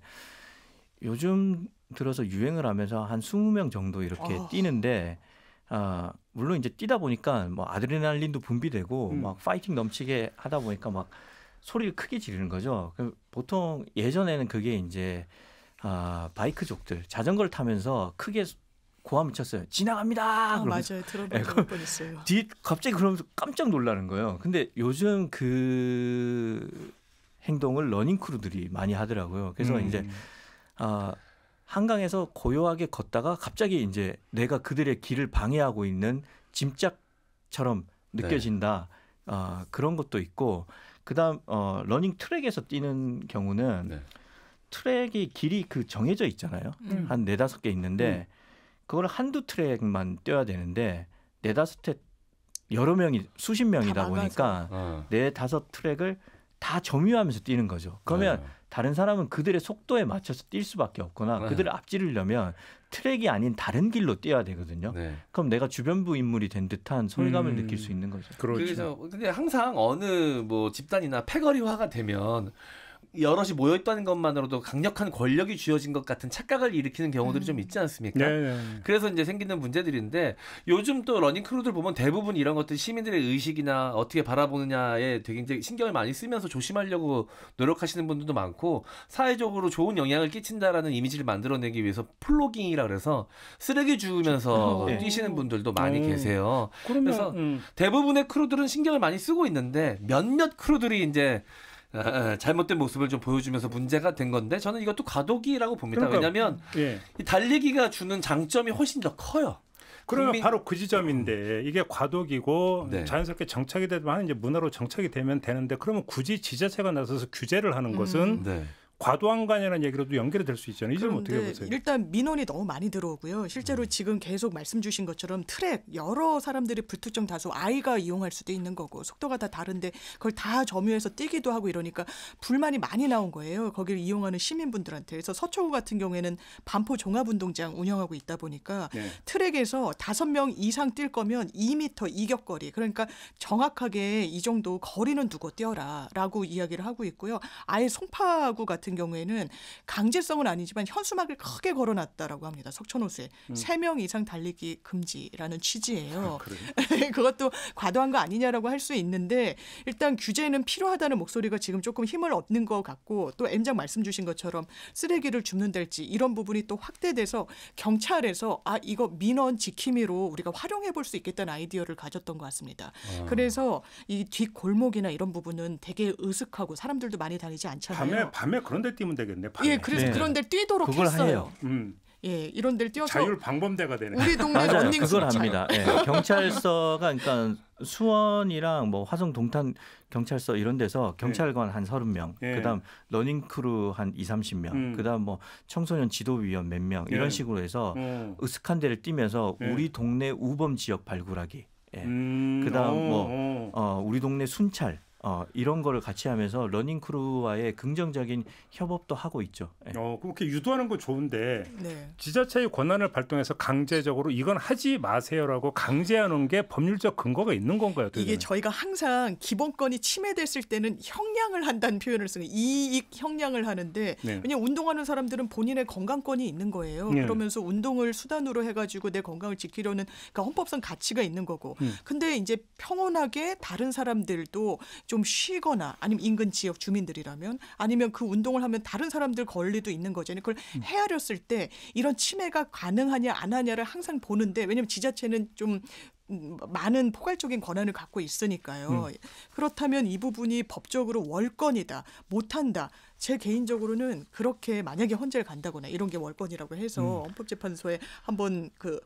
요즘 들어서 유행을 하면서 한 스무 명 정도 이렇게 어. 뛰는데 아 물론 이제 뛰다 보니까 뭐 아드레날린도 분비되고 음. 막 파이팅 넘치게 하다 보니까 막 소리를 크게 지르는 거죠. 그 보통 예전에는 그게 이제 아, 바이크족들 자전거를 타면서 크게 고함 을쳤어요 지나갑니다. 아, 맞아요. 들어본 예, 적 뻔했어요. 그 뒤 갑자기 그러면서 깜짝 놀라는 거예요. 근데 요즘 그 행동을 러닝 크루들이 많이 하더라고요. 그래서 음. 이제 아 한강에서 고요하게 걷다가 갑자기 이제 내가 그들의 길을 방해하고 있는 짐짝처럼 네. 느껴진다. 네. 아 그런 것도 있고 그다음 어 러닝 트랙에서 뛰는 경우는 네. 트랙이 길이 그 정해져 있잖아요. 음. 한 네다섯 개 있는데 음. 그걸 한두 트랙만 떼야 되는데 네 다섯 트랙 여러 명이 수십 명이다 보니까 어. 네 다섯 트랙을 다 점유하면서 뛰는 거죠. 그러면 네. 다른 사람은 그들의 속도에 맞춰서 뛸 수밖에 없거나 네. 그들을 앞지르려면 트랙이 아닌 다른 길로 뛰어야 되거든요. 네. 그럼 내가 주변부 인물이 된 듯한 소외감을 음, 느낄 수 있는 거죠. 그렇죠. 그래서 근데 항상 어느 뭐 집단이나 패거리화가 되면 여럿이 모여있다는 것만으로도 강력한 권력이 쥐어진 것 같은 착각을 일으키는 경우들이 음. 좀 있지 않습니까? 네네. 네, 네. 그래서 이제 생기는 문제들인데 요즘 또 러닝 크루들 보면 대부분 이런 것들 시민들의 의식이나 어떻게 바라보느냐에 되게 이제 신경을 많이 쓰면서 조심하려고 노력하시는 분들도 많고 사회적으로 좋은 영향을 끼친다라는 이미지를 만들어내기 위해서 플로깅이라 그래서 쓰레기 주우면서 어. [LAUGHS] 뛰시는 분들도 많이 어. 계세요. 그러면, 그래서 음. 대부분의 크루들은 신경을 많이 쓰고 있는데 몇몇 크루들이 이제 아, 아, 잘못된 모습을 좀 보여주면서 문제가 된 건데 저는 이것도 과도기라고 봅니다. 그러니까, 왜냐하면 예. 달리기가 주는 장점이 훨씬 더 커요. 그러면 국민... 바로 그 지점인데 이게 과도기고 네. 자연스럽게 정착이 되면 이제 문화로 정착이 되면 되는데 그러면 굳이 지자체가 나서서 규제를 하는 것은 음. 네. 과도한관여라는 얘기로도 연결이 될 수 있잖아요. 이점 어떻게 보세요? 일단 민원이 너무 많이 들어오고요. 실제로 음. 지금 계속 말씀 주신 것처럼 트랙 여러 사람들이 불특정 다수 아이가 이용할 수도 있는 거고 속도가 다 다른데 그걸 다 점유해서 뛰기도 하고 이러니까 불만이 많이 나온 거예요. 거기를 이용하는 시민분들한테. 그래서 서초구 같은 경우에는 반포 종합운동장 운영하고 있다 보니까 네. 트랙에서 다섯 명 이상 뛸 거면 2미터 이격거리 그러니까 정확하게 이 정도 거리는 두고 뛰어라라고 이야기를 하고 있고요. 아예 송파구 같은 같은 경우에는 강제성은 아니지만 현수막을 크게 걸어놨다라고 합니다. 석촌호수에 3명 음. 이상 달리기 금지라는 취지예요. 아, [LAUGHS] 네, 그것도 과도한 거 아니냐라고 할 수 있는데 일단 규제는 필요하다는 목소리가 지금 조금 힘을 얻는 것 같고 또 M장 말씀 주신 것처럼 쓰레기를 줍는 될지 이런 부분이 또 확대돼서 경찰에서 아 이거 민원 지킴이로 우리가 활용해 볼 수 있겠다는 아이디어를 가졌던 것 같습니다. 아. 그래서 이 뒷골목이나 이런 부분은 되게 으슥하고 사람들도 많이 다니지 않잖아요. 밤에 밤에 그런 그런 데 뛰면 되겠네. 밤에. 예, 그래서 네. 그런 데 뛰도록 그걸 했어요. 해요. 음. 예, 이런 데를 뛰어서 자율 방범대가 되는 우리 동네 런닝 그걸 합니다. 예, 경찰서가 그러니까 수원이랑 뭐 화성 동탄 경찰서 이런 데서 네. 경찰관 네. 한 서른 명, 네. 그다음 러닝 크루 한이3 0 명, 음. 그다음 뭐 청소년 지도위원 몇 명 이런 네. 식으로 해서 음. 으슥한 데를 뛰면서 네. 우리 동네 우범 지역 발굴하기, 예. 음. 그다음 오. 어, 뭐 어. 어, 우리 동네 순찰 어, 이런 거를 같이 하면서 러닝 크루와의 긍정적인 협업도 하고 있죠. 네. 어, 그렇게 유도하는 건 좋은데 네. 지자체의 권한을 발동해서 강제적으로 이건 하지 마세요라고 강제하는 게 법률적 근거가 있는 건가요? 이게 저희가 항상 기본권이 침해됐을 때는 형량을 한다는 표현을 쓰는 이익 형량을 하는데 네. 왜냐 운동하는 사람들은 본인의 건강권이 있는 거예요. 네. 그러면서 운동을 수단으로 해가지고 내 건강을 지키려는 그러니까 헌법상 가치가 있는 거고. 음. 근데 이제 평온하게 다른 사람들도 좀좀 쉬거나 아니면 인근 지역 주민들이라면 아니면 그 운동을 하면 다른 사람들 권리도 있는 거죠. 그걸 음. 헤아렸을 때 이런 침해가 가능하냐 안 하냐를 항상 보는데 왜냐면 지자체는 좀 음, 많은 포괄적인 권한을 갖고 있으니까요. 음. 그렇다면 이 부분이 법적으로 월권이다, 못한다. 제 개인적으로는 그렇게 만약에 헌재를 간다거나 이런 게 월권이라고 해서 음. 헌법재판소에 한번 그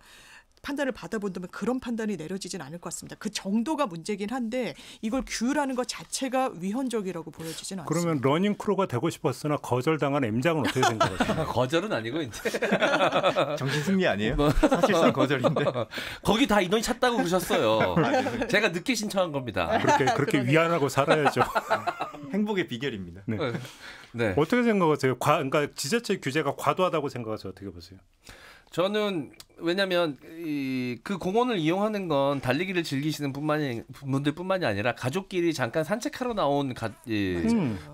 판단을 받아본다면 그런 판단이 내려지진 않을 것 같습니다. 그 정도가 문제긴 한데 이걸 규율하는 것 자체가 위헌적이라고 보여지진 않습니다. 그러면 러닝 크루가 되고 싶었으나 거절당한 M장은 어떻게 생각하세요? [LAUGHS] 거절은 아니고 이제 [LAUGHS] 정신 승리 아니에요? 뭐. 사실상 거절인데 [LAUGHS] 거기 다 인원이 다고 그러셨어요. 제가 늦게 신청한 겁니다. 그렇게 그렇게 그러네 위안하고 살아야죠. 행복의 비결입니다. 네. 네. 어떻게 생각하세요? 과, 그러니까 지자체 규제가 과도하다고 생각하세요? 어떻게 보세요? 저는 왜냐면 하 이, 그 공원을 이용하는 건 달리기를 즐기시는 분만이 분들뿐만이 아니라 가족끼리 잠깐 산책하러 나온 가, 예,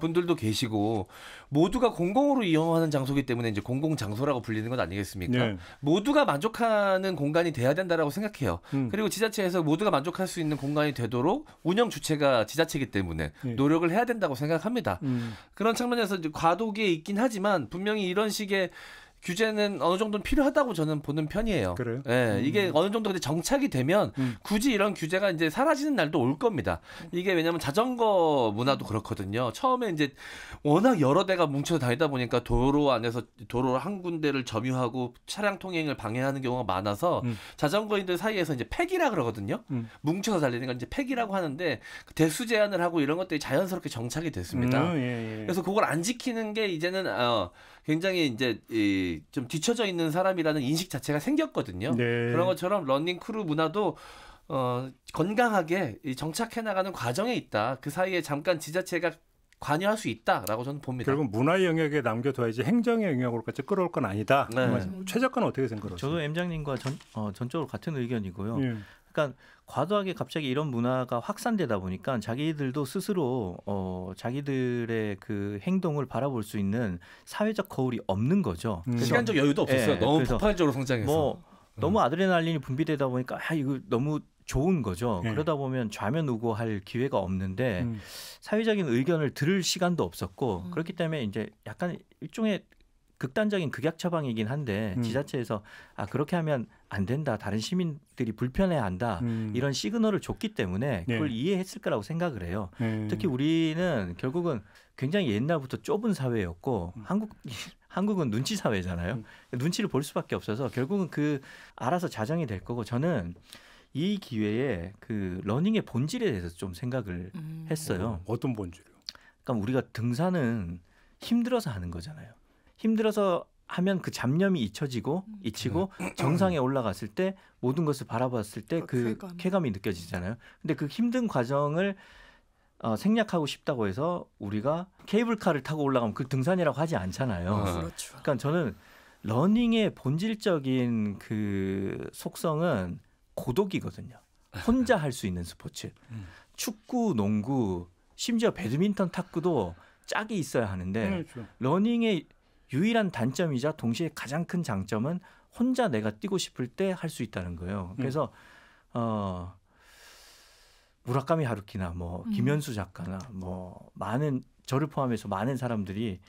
분들도 계시고 모두가 공공으로 이용하는 장소기 때문에 이제 공공 장소라고 불리는 것 아니겠습니까? 네. 모두가 만족하는 공간이 돼야 된다라고 생각해요. 음. 그리고 지자체에서 모두가 만족할 수 있는 공간이 되도록 운영 주체가 지자체이기 때문에 네. 노력을 해야 된다고 생각합니다. 음. 그런 측면에서 과도기에 있긴 하지만 분명히 이런 식의 규제는 어느 정도는 필요하다고 저는 보는 편이에요. 그래요? 예, 음. 이게 어느 정도 근데 정착이 되면 음. 굳이 이런 규제가 이제 사라지는 날도 올 겁니다. 이게 왜냐면 자전거 문화도 음. 그렇거든요. 처음에 이제 워낙 여러 대가 뭉쳐 다니다 보니까 도로 안에서 도로 한 군데를 점유하고 차량 통행을 방해하는 경우가 많아서 음. 자전거인들 사이에서 이제 팩이라 그러거든요. 음. 뭉쳐서 달리는 걸 이제 팩이라고 하는데 그 대수 제한을 하고 이런 것들이 자연스럽게 정착이 됐습니다. 음, 예, 예. 그래서 그걸 안 지키는 게 이제는 어 굉장히 이제 이좀 뒤쳐져 있는 사람이라는 인식 자체가 생겼거든요. 네. 그런 것처럼 런닝 크루 문화도 어, 건강하게 정착해 나가는 과정에 있다. 그 사이에 잠깐 지자체가 관여할 수 있다라고 저는 봅니다. 결국 문화 영역에 남겨둬야지 행정의 영역으로까지 끌어올 건 아니다. 네. 최저가는 어떻게 생각하세요? 저도 M 장님과 전 어, 전적으로 같은 의견이고요. 예. 그러니까 과도하게 갑자기 이런 문화가 확산되다 보니까 자기들도 스스로 어 자기들의 그 행동을 바라볼 수 있는 사회적 거울이 없는 거죠. 음. 시간적 여유도 예, 없었어요. 네, 너무 폭발적으로 성장해서. 뭐 음. 너무 아드레날린이 분비되다 보니까 아 이거 너무 좋은 거죠. 네. 그러다 보면 좌면우고할 기회가 없는데 음. 사회적인 의견을 들을 시간도 없었고 음. 그렇기 때문에 이제 약간 일종의 극단적인 극약 처방이긴 한데 음. 지자체에서 아 그렇게 하면 안 된다. 다른 시민들이 불편해한다. 음. 이런 시그널을 줬기 때문에 네. 그걸 네. 이해했을 거라고 생각을 해요. 네. 특히 우리는 결국은 굉장히 옛날부터 좁은 사회였고 음. 한국 [LAUGHS] 한국은 눈치 사회잖아요. 음. 눈치를 볼 수밖에 없어서 결국은 그 알아서 자정이 될 거고 저는 이 기회에 그 러닝의 본질에 대해서 좀 생각을 음. 했어요. 어, 어떤 본질요 그러니까 우리가 등산은 힘들어서 하는 거잖아요. 힘들어서 하면 그 잡념이 잊혀지고 음. 잊히고 네. [CLEARS THROAT] 정상에 올라갔을 때 모든 것을 바라봤을 때그 아, 쾌감이 느껴지잖아요. 근데 그 힘든 과정을 어, 생략하고 싶다고 해서 우리가 케이블카를 타고 올라가면 그 등산이라고 하지 않잖아요. 어. 그렇죠. 그러니까 저는 러닝의 본질적인 그 속성은 고독이거든요. 혼자 할 수 있는 스포츠. 음. 축구, 농구, 심지어 배드민턴, 탁구도 짝이 있어야 하는데 네, 그렇죠. 러닝의 유일한 단점이자 동시에 가장 큰 장점은 혼자 내가 뛰고 싶을 때 할 수 있다는 거예요. 음. 그래서 음. 어 무라카미 하루키나 뭐 음. 김현수 작가나 뭐 많은 저를 포함해서 많은 사람들이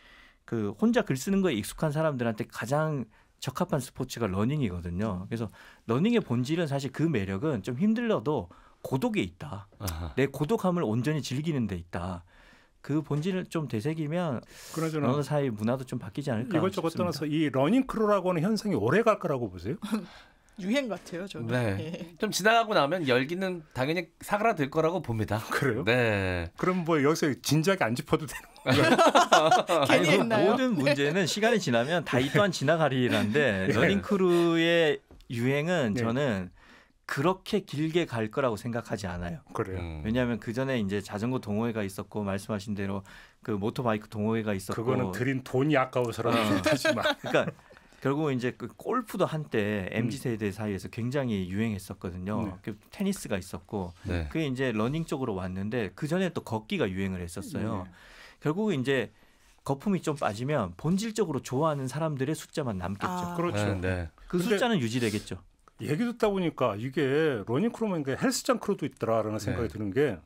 그 혼자 글 쓰는 거에 익숙한 사람들한테 가장 적합한 스포츠가 러닝이거든요. 음. 그래서 러닝의 본질은 사실 그 매력은 좀 힘들어도 고독에 있다. 아하. 내 고독함을 온전히 즐기는 데 있다. 그 본질을 좀 되새기면 그나저나 언어 사회 문화도 좀 바뀌지 않을까 이것저것 떠나서 이 러닝 크루라고 하는 현상이 오래 갈 거라고 보세요? [LAUGHS] 유행 같아요, 저는. 네. 예. 좀 지나가고 나면 열기는 당연히 사그라들 거라고 봅니다. 그래요? 네. 그럼 뭐 여기서 진작에 안 짚어도 되는 거예요? [LAUGHS] 괜히 그 했나요? 모든 문제는 네. 시간이 지나면 다이 또한 지나가리라데 [LAUGHS] 네. 러닝 크루의 유행은 네. 저는 그렇게 길게 갈 거라고 생각하지 않아요. 그래요. 음. 왜냐하면 그 전에 이제 자전거 동호회가 있었고 말씀하신 대로 그 모토바이크 동호회가 있었고 그거는 드린 돈이 아까워서라는 하지만 어. [LAUGHS] 그러니까 결국은 이제 그 골프도 한때 mz 음. 세대 사이에서 굉장히 유행했었거든요. 네. 그 테니스가 있었고 네. 그게 이제 러닝 쪽으로 왔는데 그 전에 또 걷기가 유행을 했었어요. 네. 결국은 이제 거품이 좀 빠지면 본질적으로 좋아하는 사람들의 숫자만 남겠죠. 아. 그렇죠. 네, 네. 그 숫자는 유지되겠죠. 얘기 듣다 보니까 이게 러닝 크루인가 그러니까 헬스장 크루도 있더라라는 생각이 네. 드는 게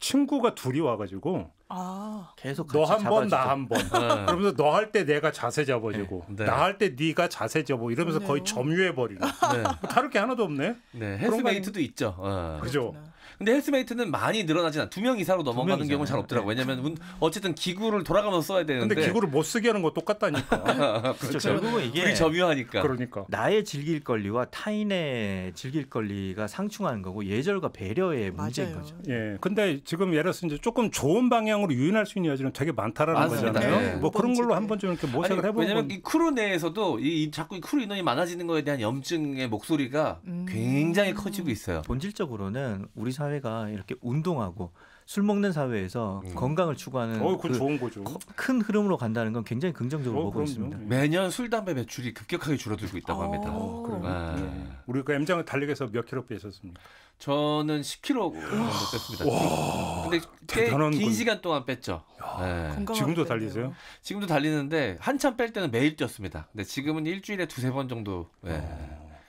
친구가 둘이 와가지고 아. 계속 너한 번 나 한번 네. 그러면서 너 할 때 내가 자세 잡아주고 네. 네. 나할 때 네가 자세 잡어 이러면서 그러네요. 거의 점유해 버리는 네. 다를 게 하나도 없네. 네. 헬스메이트도 있죠. 어. 그죠. 그렇구나. 근데 헬스메이트는 많이 늘어나진 않아. 두 명 이상으로 넘어가는 경우는 잘 없더라고요. 네. 왜냐면 어쨌든 기구를 돌아가면서 써야 되는데. 근데 기구를 못 쓰게 하는 거 똑같다니까. [LAUGHS] 그렇죠. 그렇죠. 결국은 이게 둘이 점유하니까. 그러니까. 나의 즐길 권리와 타인의 즐길 권리가 상충하는 거고 예절과 배려의 문제인 맞아요. 거죠. 예. 근데 지금 예를 들어서 이제 조금 좋은 방향으로 유인할 수 있는 여지는 되게 많다라는 맞습니다. 거잖아요. 예. 뭐 그런 걸로 한번 좀 이렇게 모색을 해보는 왜냐면 이 크루 내에서도 이, 이 자꾸 이 크루 인원이 많아지는 거에 대한 염증의 목소리가 음. 굉장히 커지고 있어요. 본질적으로는 우리 사회 사회가 이렇게 운동하고 술 먹는 사회에서 음. 건강을 추구하는 어, 그 좋은 거죠. 큰 흐름으로 간다는 건 굉장히 긍정적으로 어, 보고 그럼요. 있습니다. 예. 매년 술 담배 매출이 급격하게 줄어들고 있다고 어, 합니다. 어, 그래요. 아. 네. 우리 그 M장은 달력에서 몇 킬로 빼셨습니까? 저는 10킬로 정도 뺐습니다. 와, 근데 꽤 긴 시간 동안 뺐죠. 야, 네. 지금도 달리세요? 지금도 달리는데 한참 뺄 때는 매일 뛰었습니다. 근데 지금은 일주일에 두세 번 정도. 네.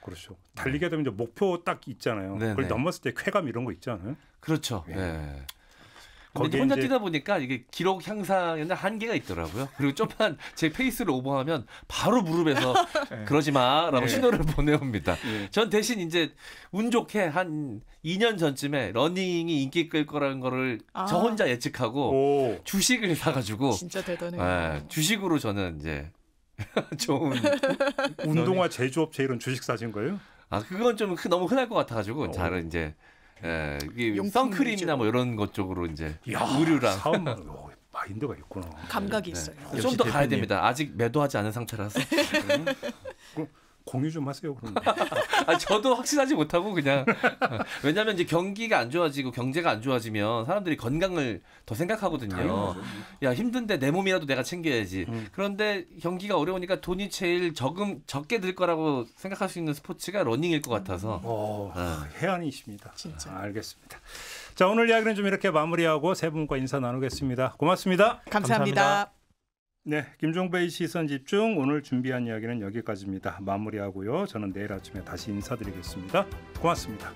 그렇죠. 달리게 되면 이제 목표 딱 있잖아요. 네네. 그걸 네. 넘었을 때 쾌감 이런 거있잖아요 그렇죠. 예. 네. 네. 거데 혼자 뛰다 보니까 이게 기록 향상에는 한계가 있더라고요. 그리고 좀만 [LAUGHS] 제 페이스를 오버하면 바로 무릎에서 [LAUGHS] 예. 그러지 마라고 네. 신호를 [LAUGHS] 보내옵니다. 네. 전 대신 이제 운 좋게 한 2년 전쯤에 러닝이 인기 끌 거라는 거를 아. 저 혼자 예측하고 오. 주식을 사가지고 진짜 대단해요. 주식으로 저는 이제 [LAUGHS] 좋은 [LAUGHS] 운동화 제조업체 이런 주식 사신 거예요? 아 그건 좀 너무 흔할 것 같아가지고 어. 잘 이제 예, 선크림이나 뭐 이런 것 쪽으로 이제 야, 의류랑 사업 [LAUGHS] 어, 마인드가 있구나. 감각이 네. 있어요. 좀 더 가야 됩니다. 아직 매도하지 않은 상태라서. 응? 음. 공유 좀 하세요. [LAUGHS] 아, 저도 확신하지 못하고 그냥 어, 왜냐하면 이제 경기가 안 좋아지고 경제가 안 좋아지면 사람들이 건강을 더 생각하거든요. 당연하죠. 야 힘든데 내 몸이라도 내가 챙겨야지. 음. 그런데 경기가 어려우니까 돈이 제일 적음 적게 들 거라고 생각할 수 있는 스포츠가 러닝일 것 같아서. 오, 어, 어. 해안이십니다. 진짜. 아, 알겠습니다. 자 오늘 이야기는 좀 이렇게 마무리하고 세 분과 인사 나누겠습니다. 고맙습니다 감사합니다. 감사합니다. 네, 김종배의 시선 집중 오늘 준비한 이야기는 여기까지입니다. 마무리하고요. 저는 내일 아침에 다시 인사드리겠습니다. 고맙습니다.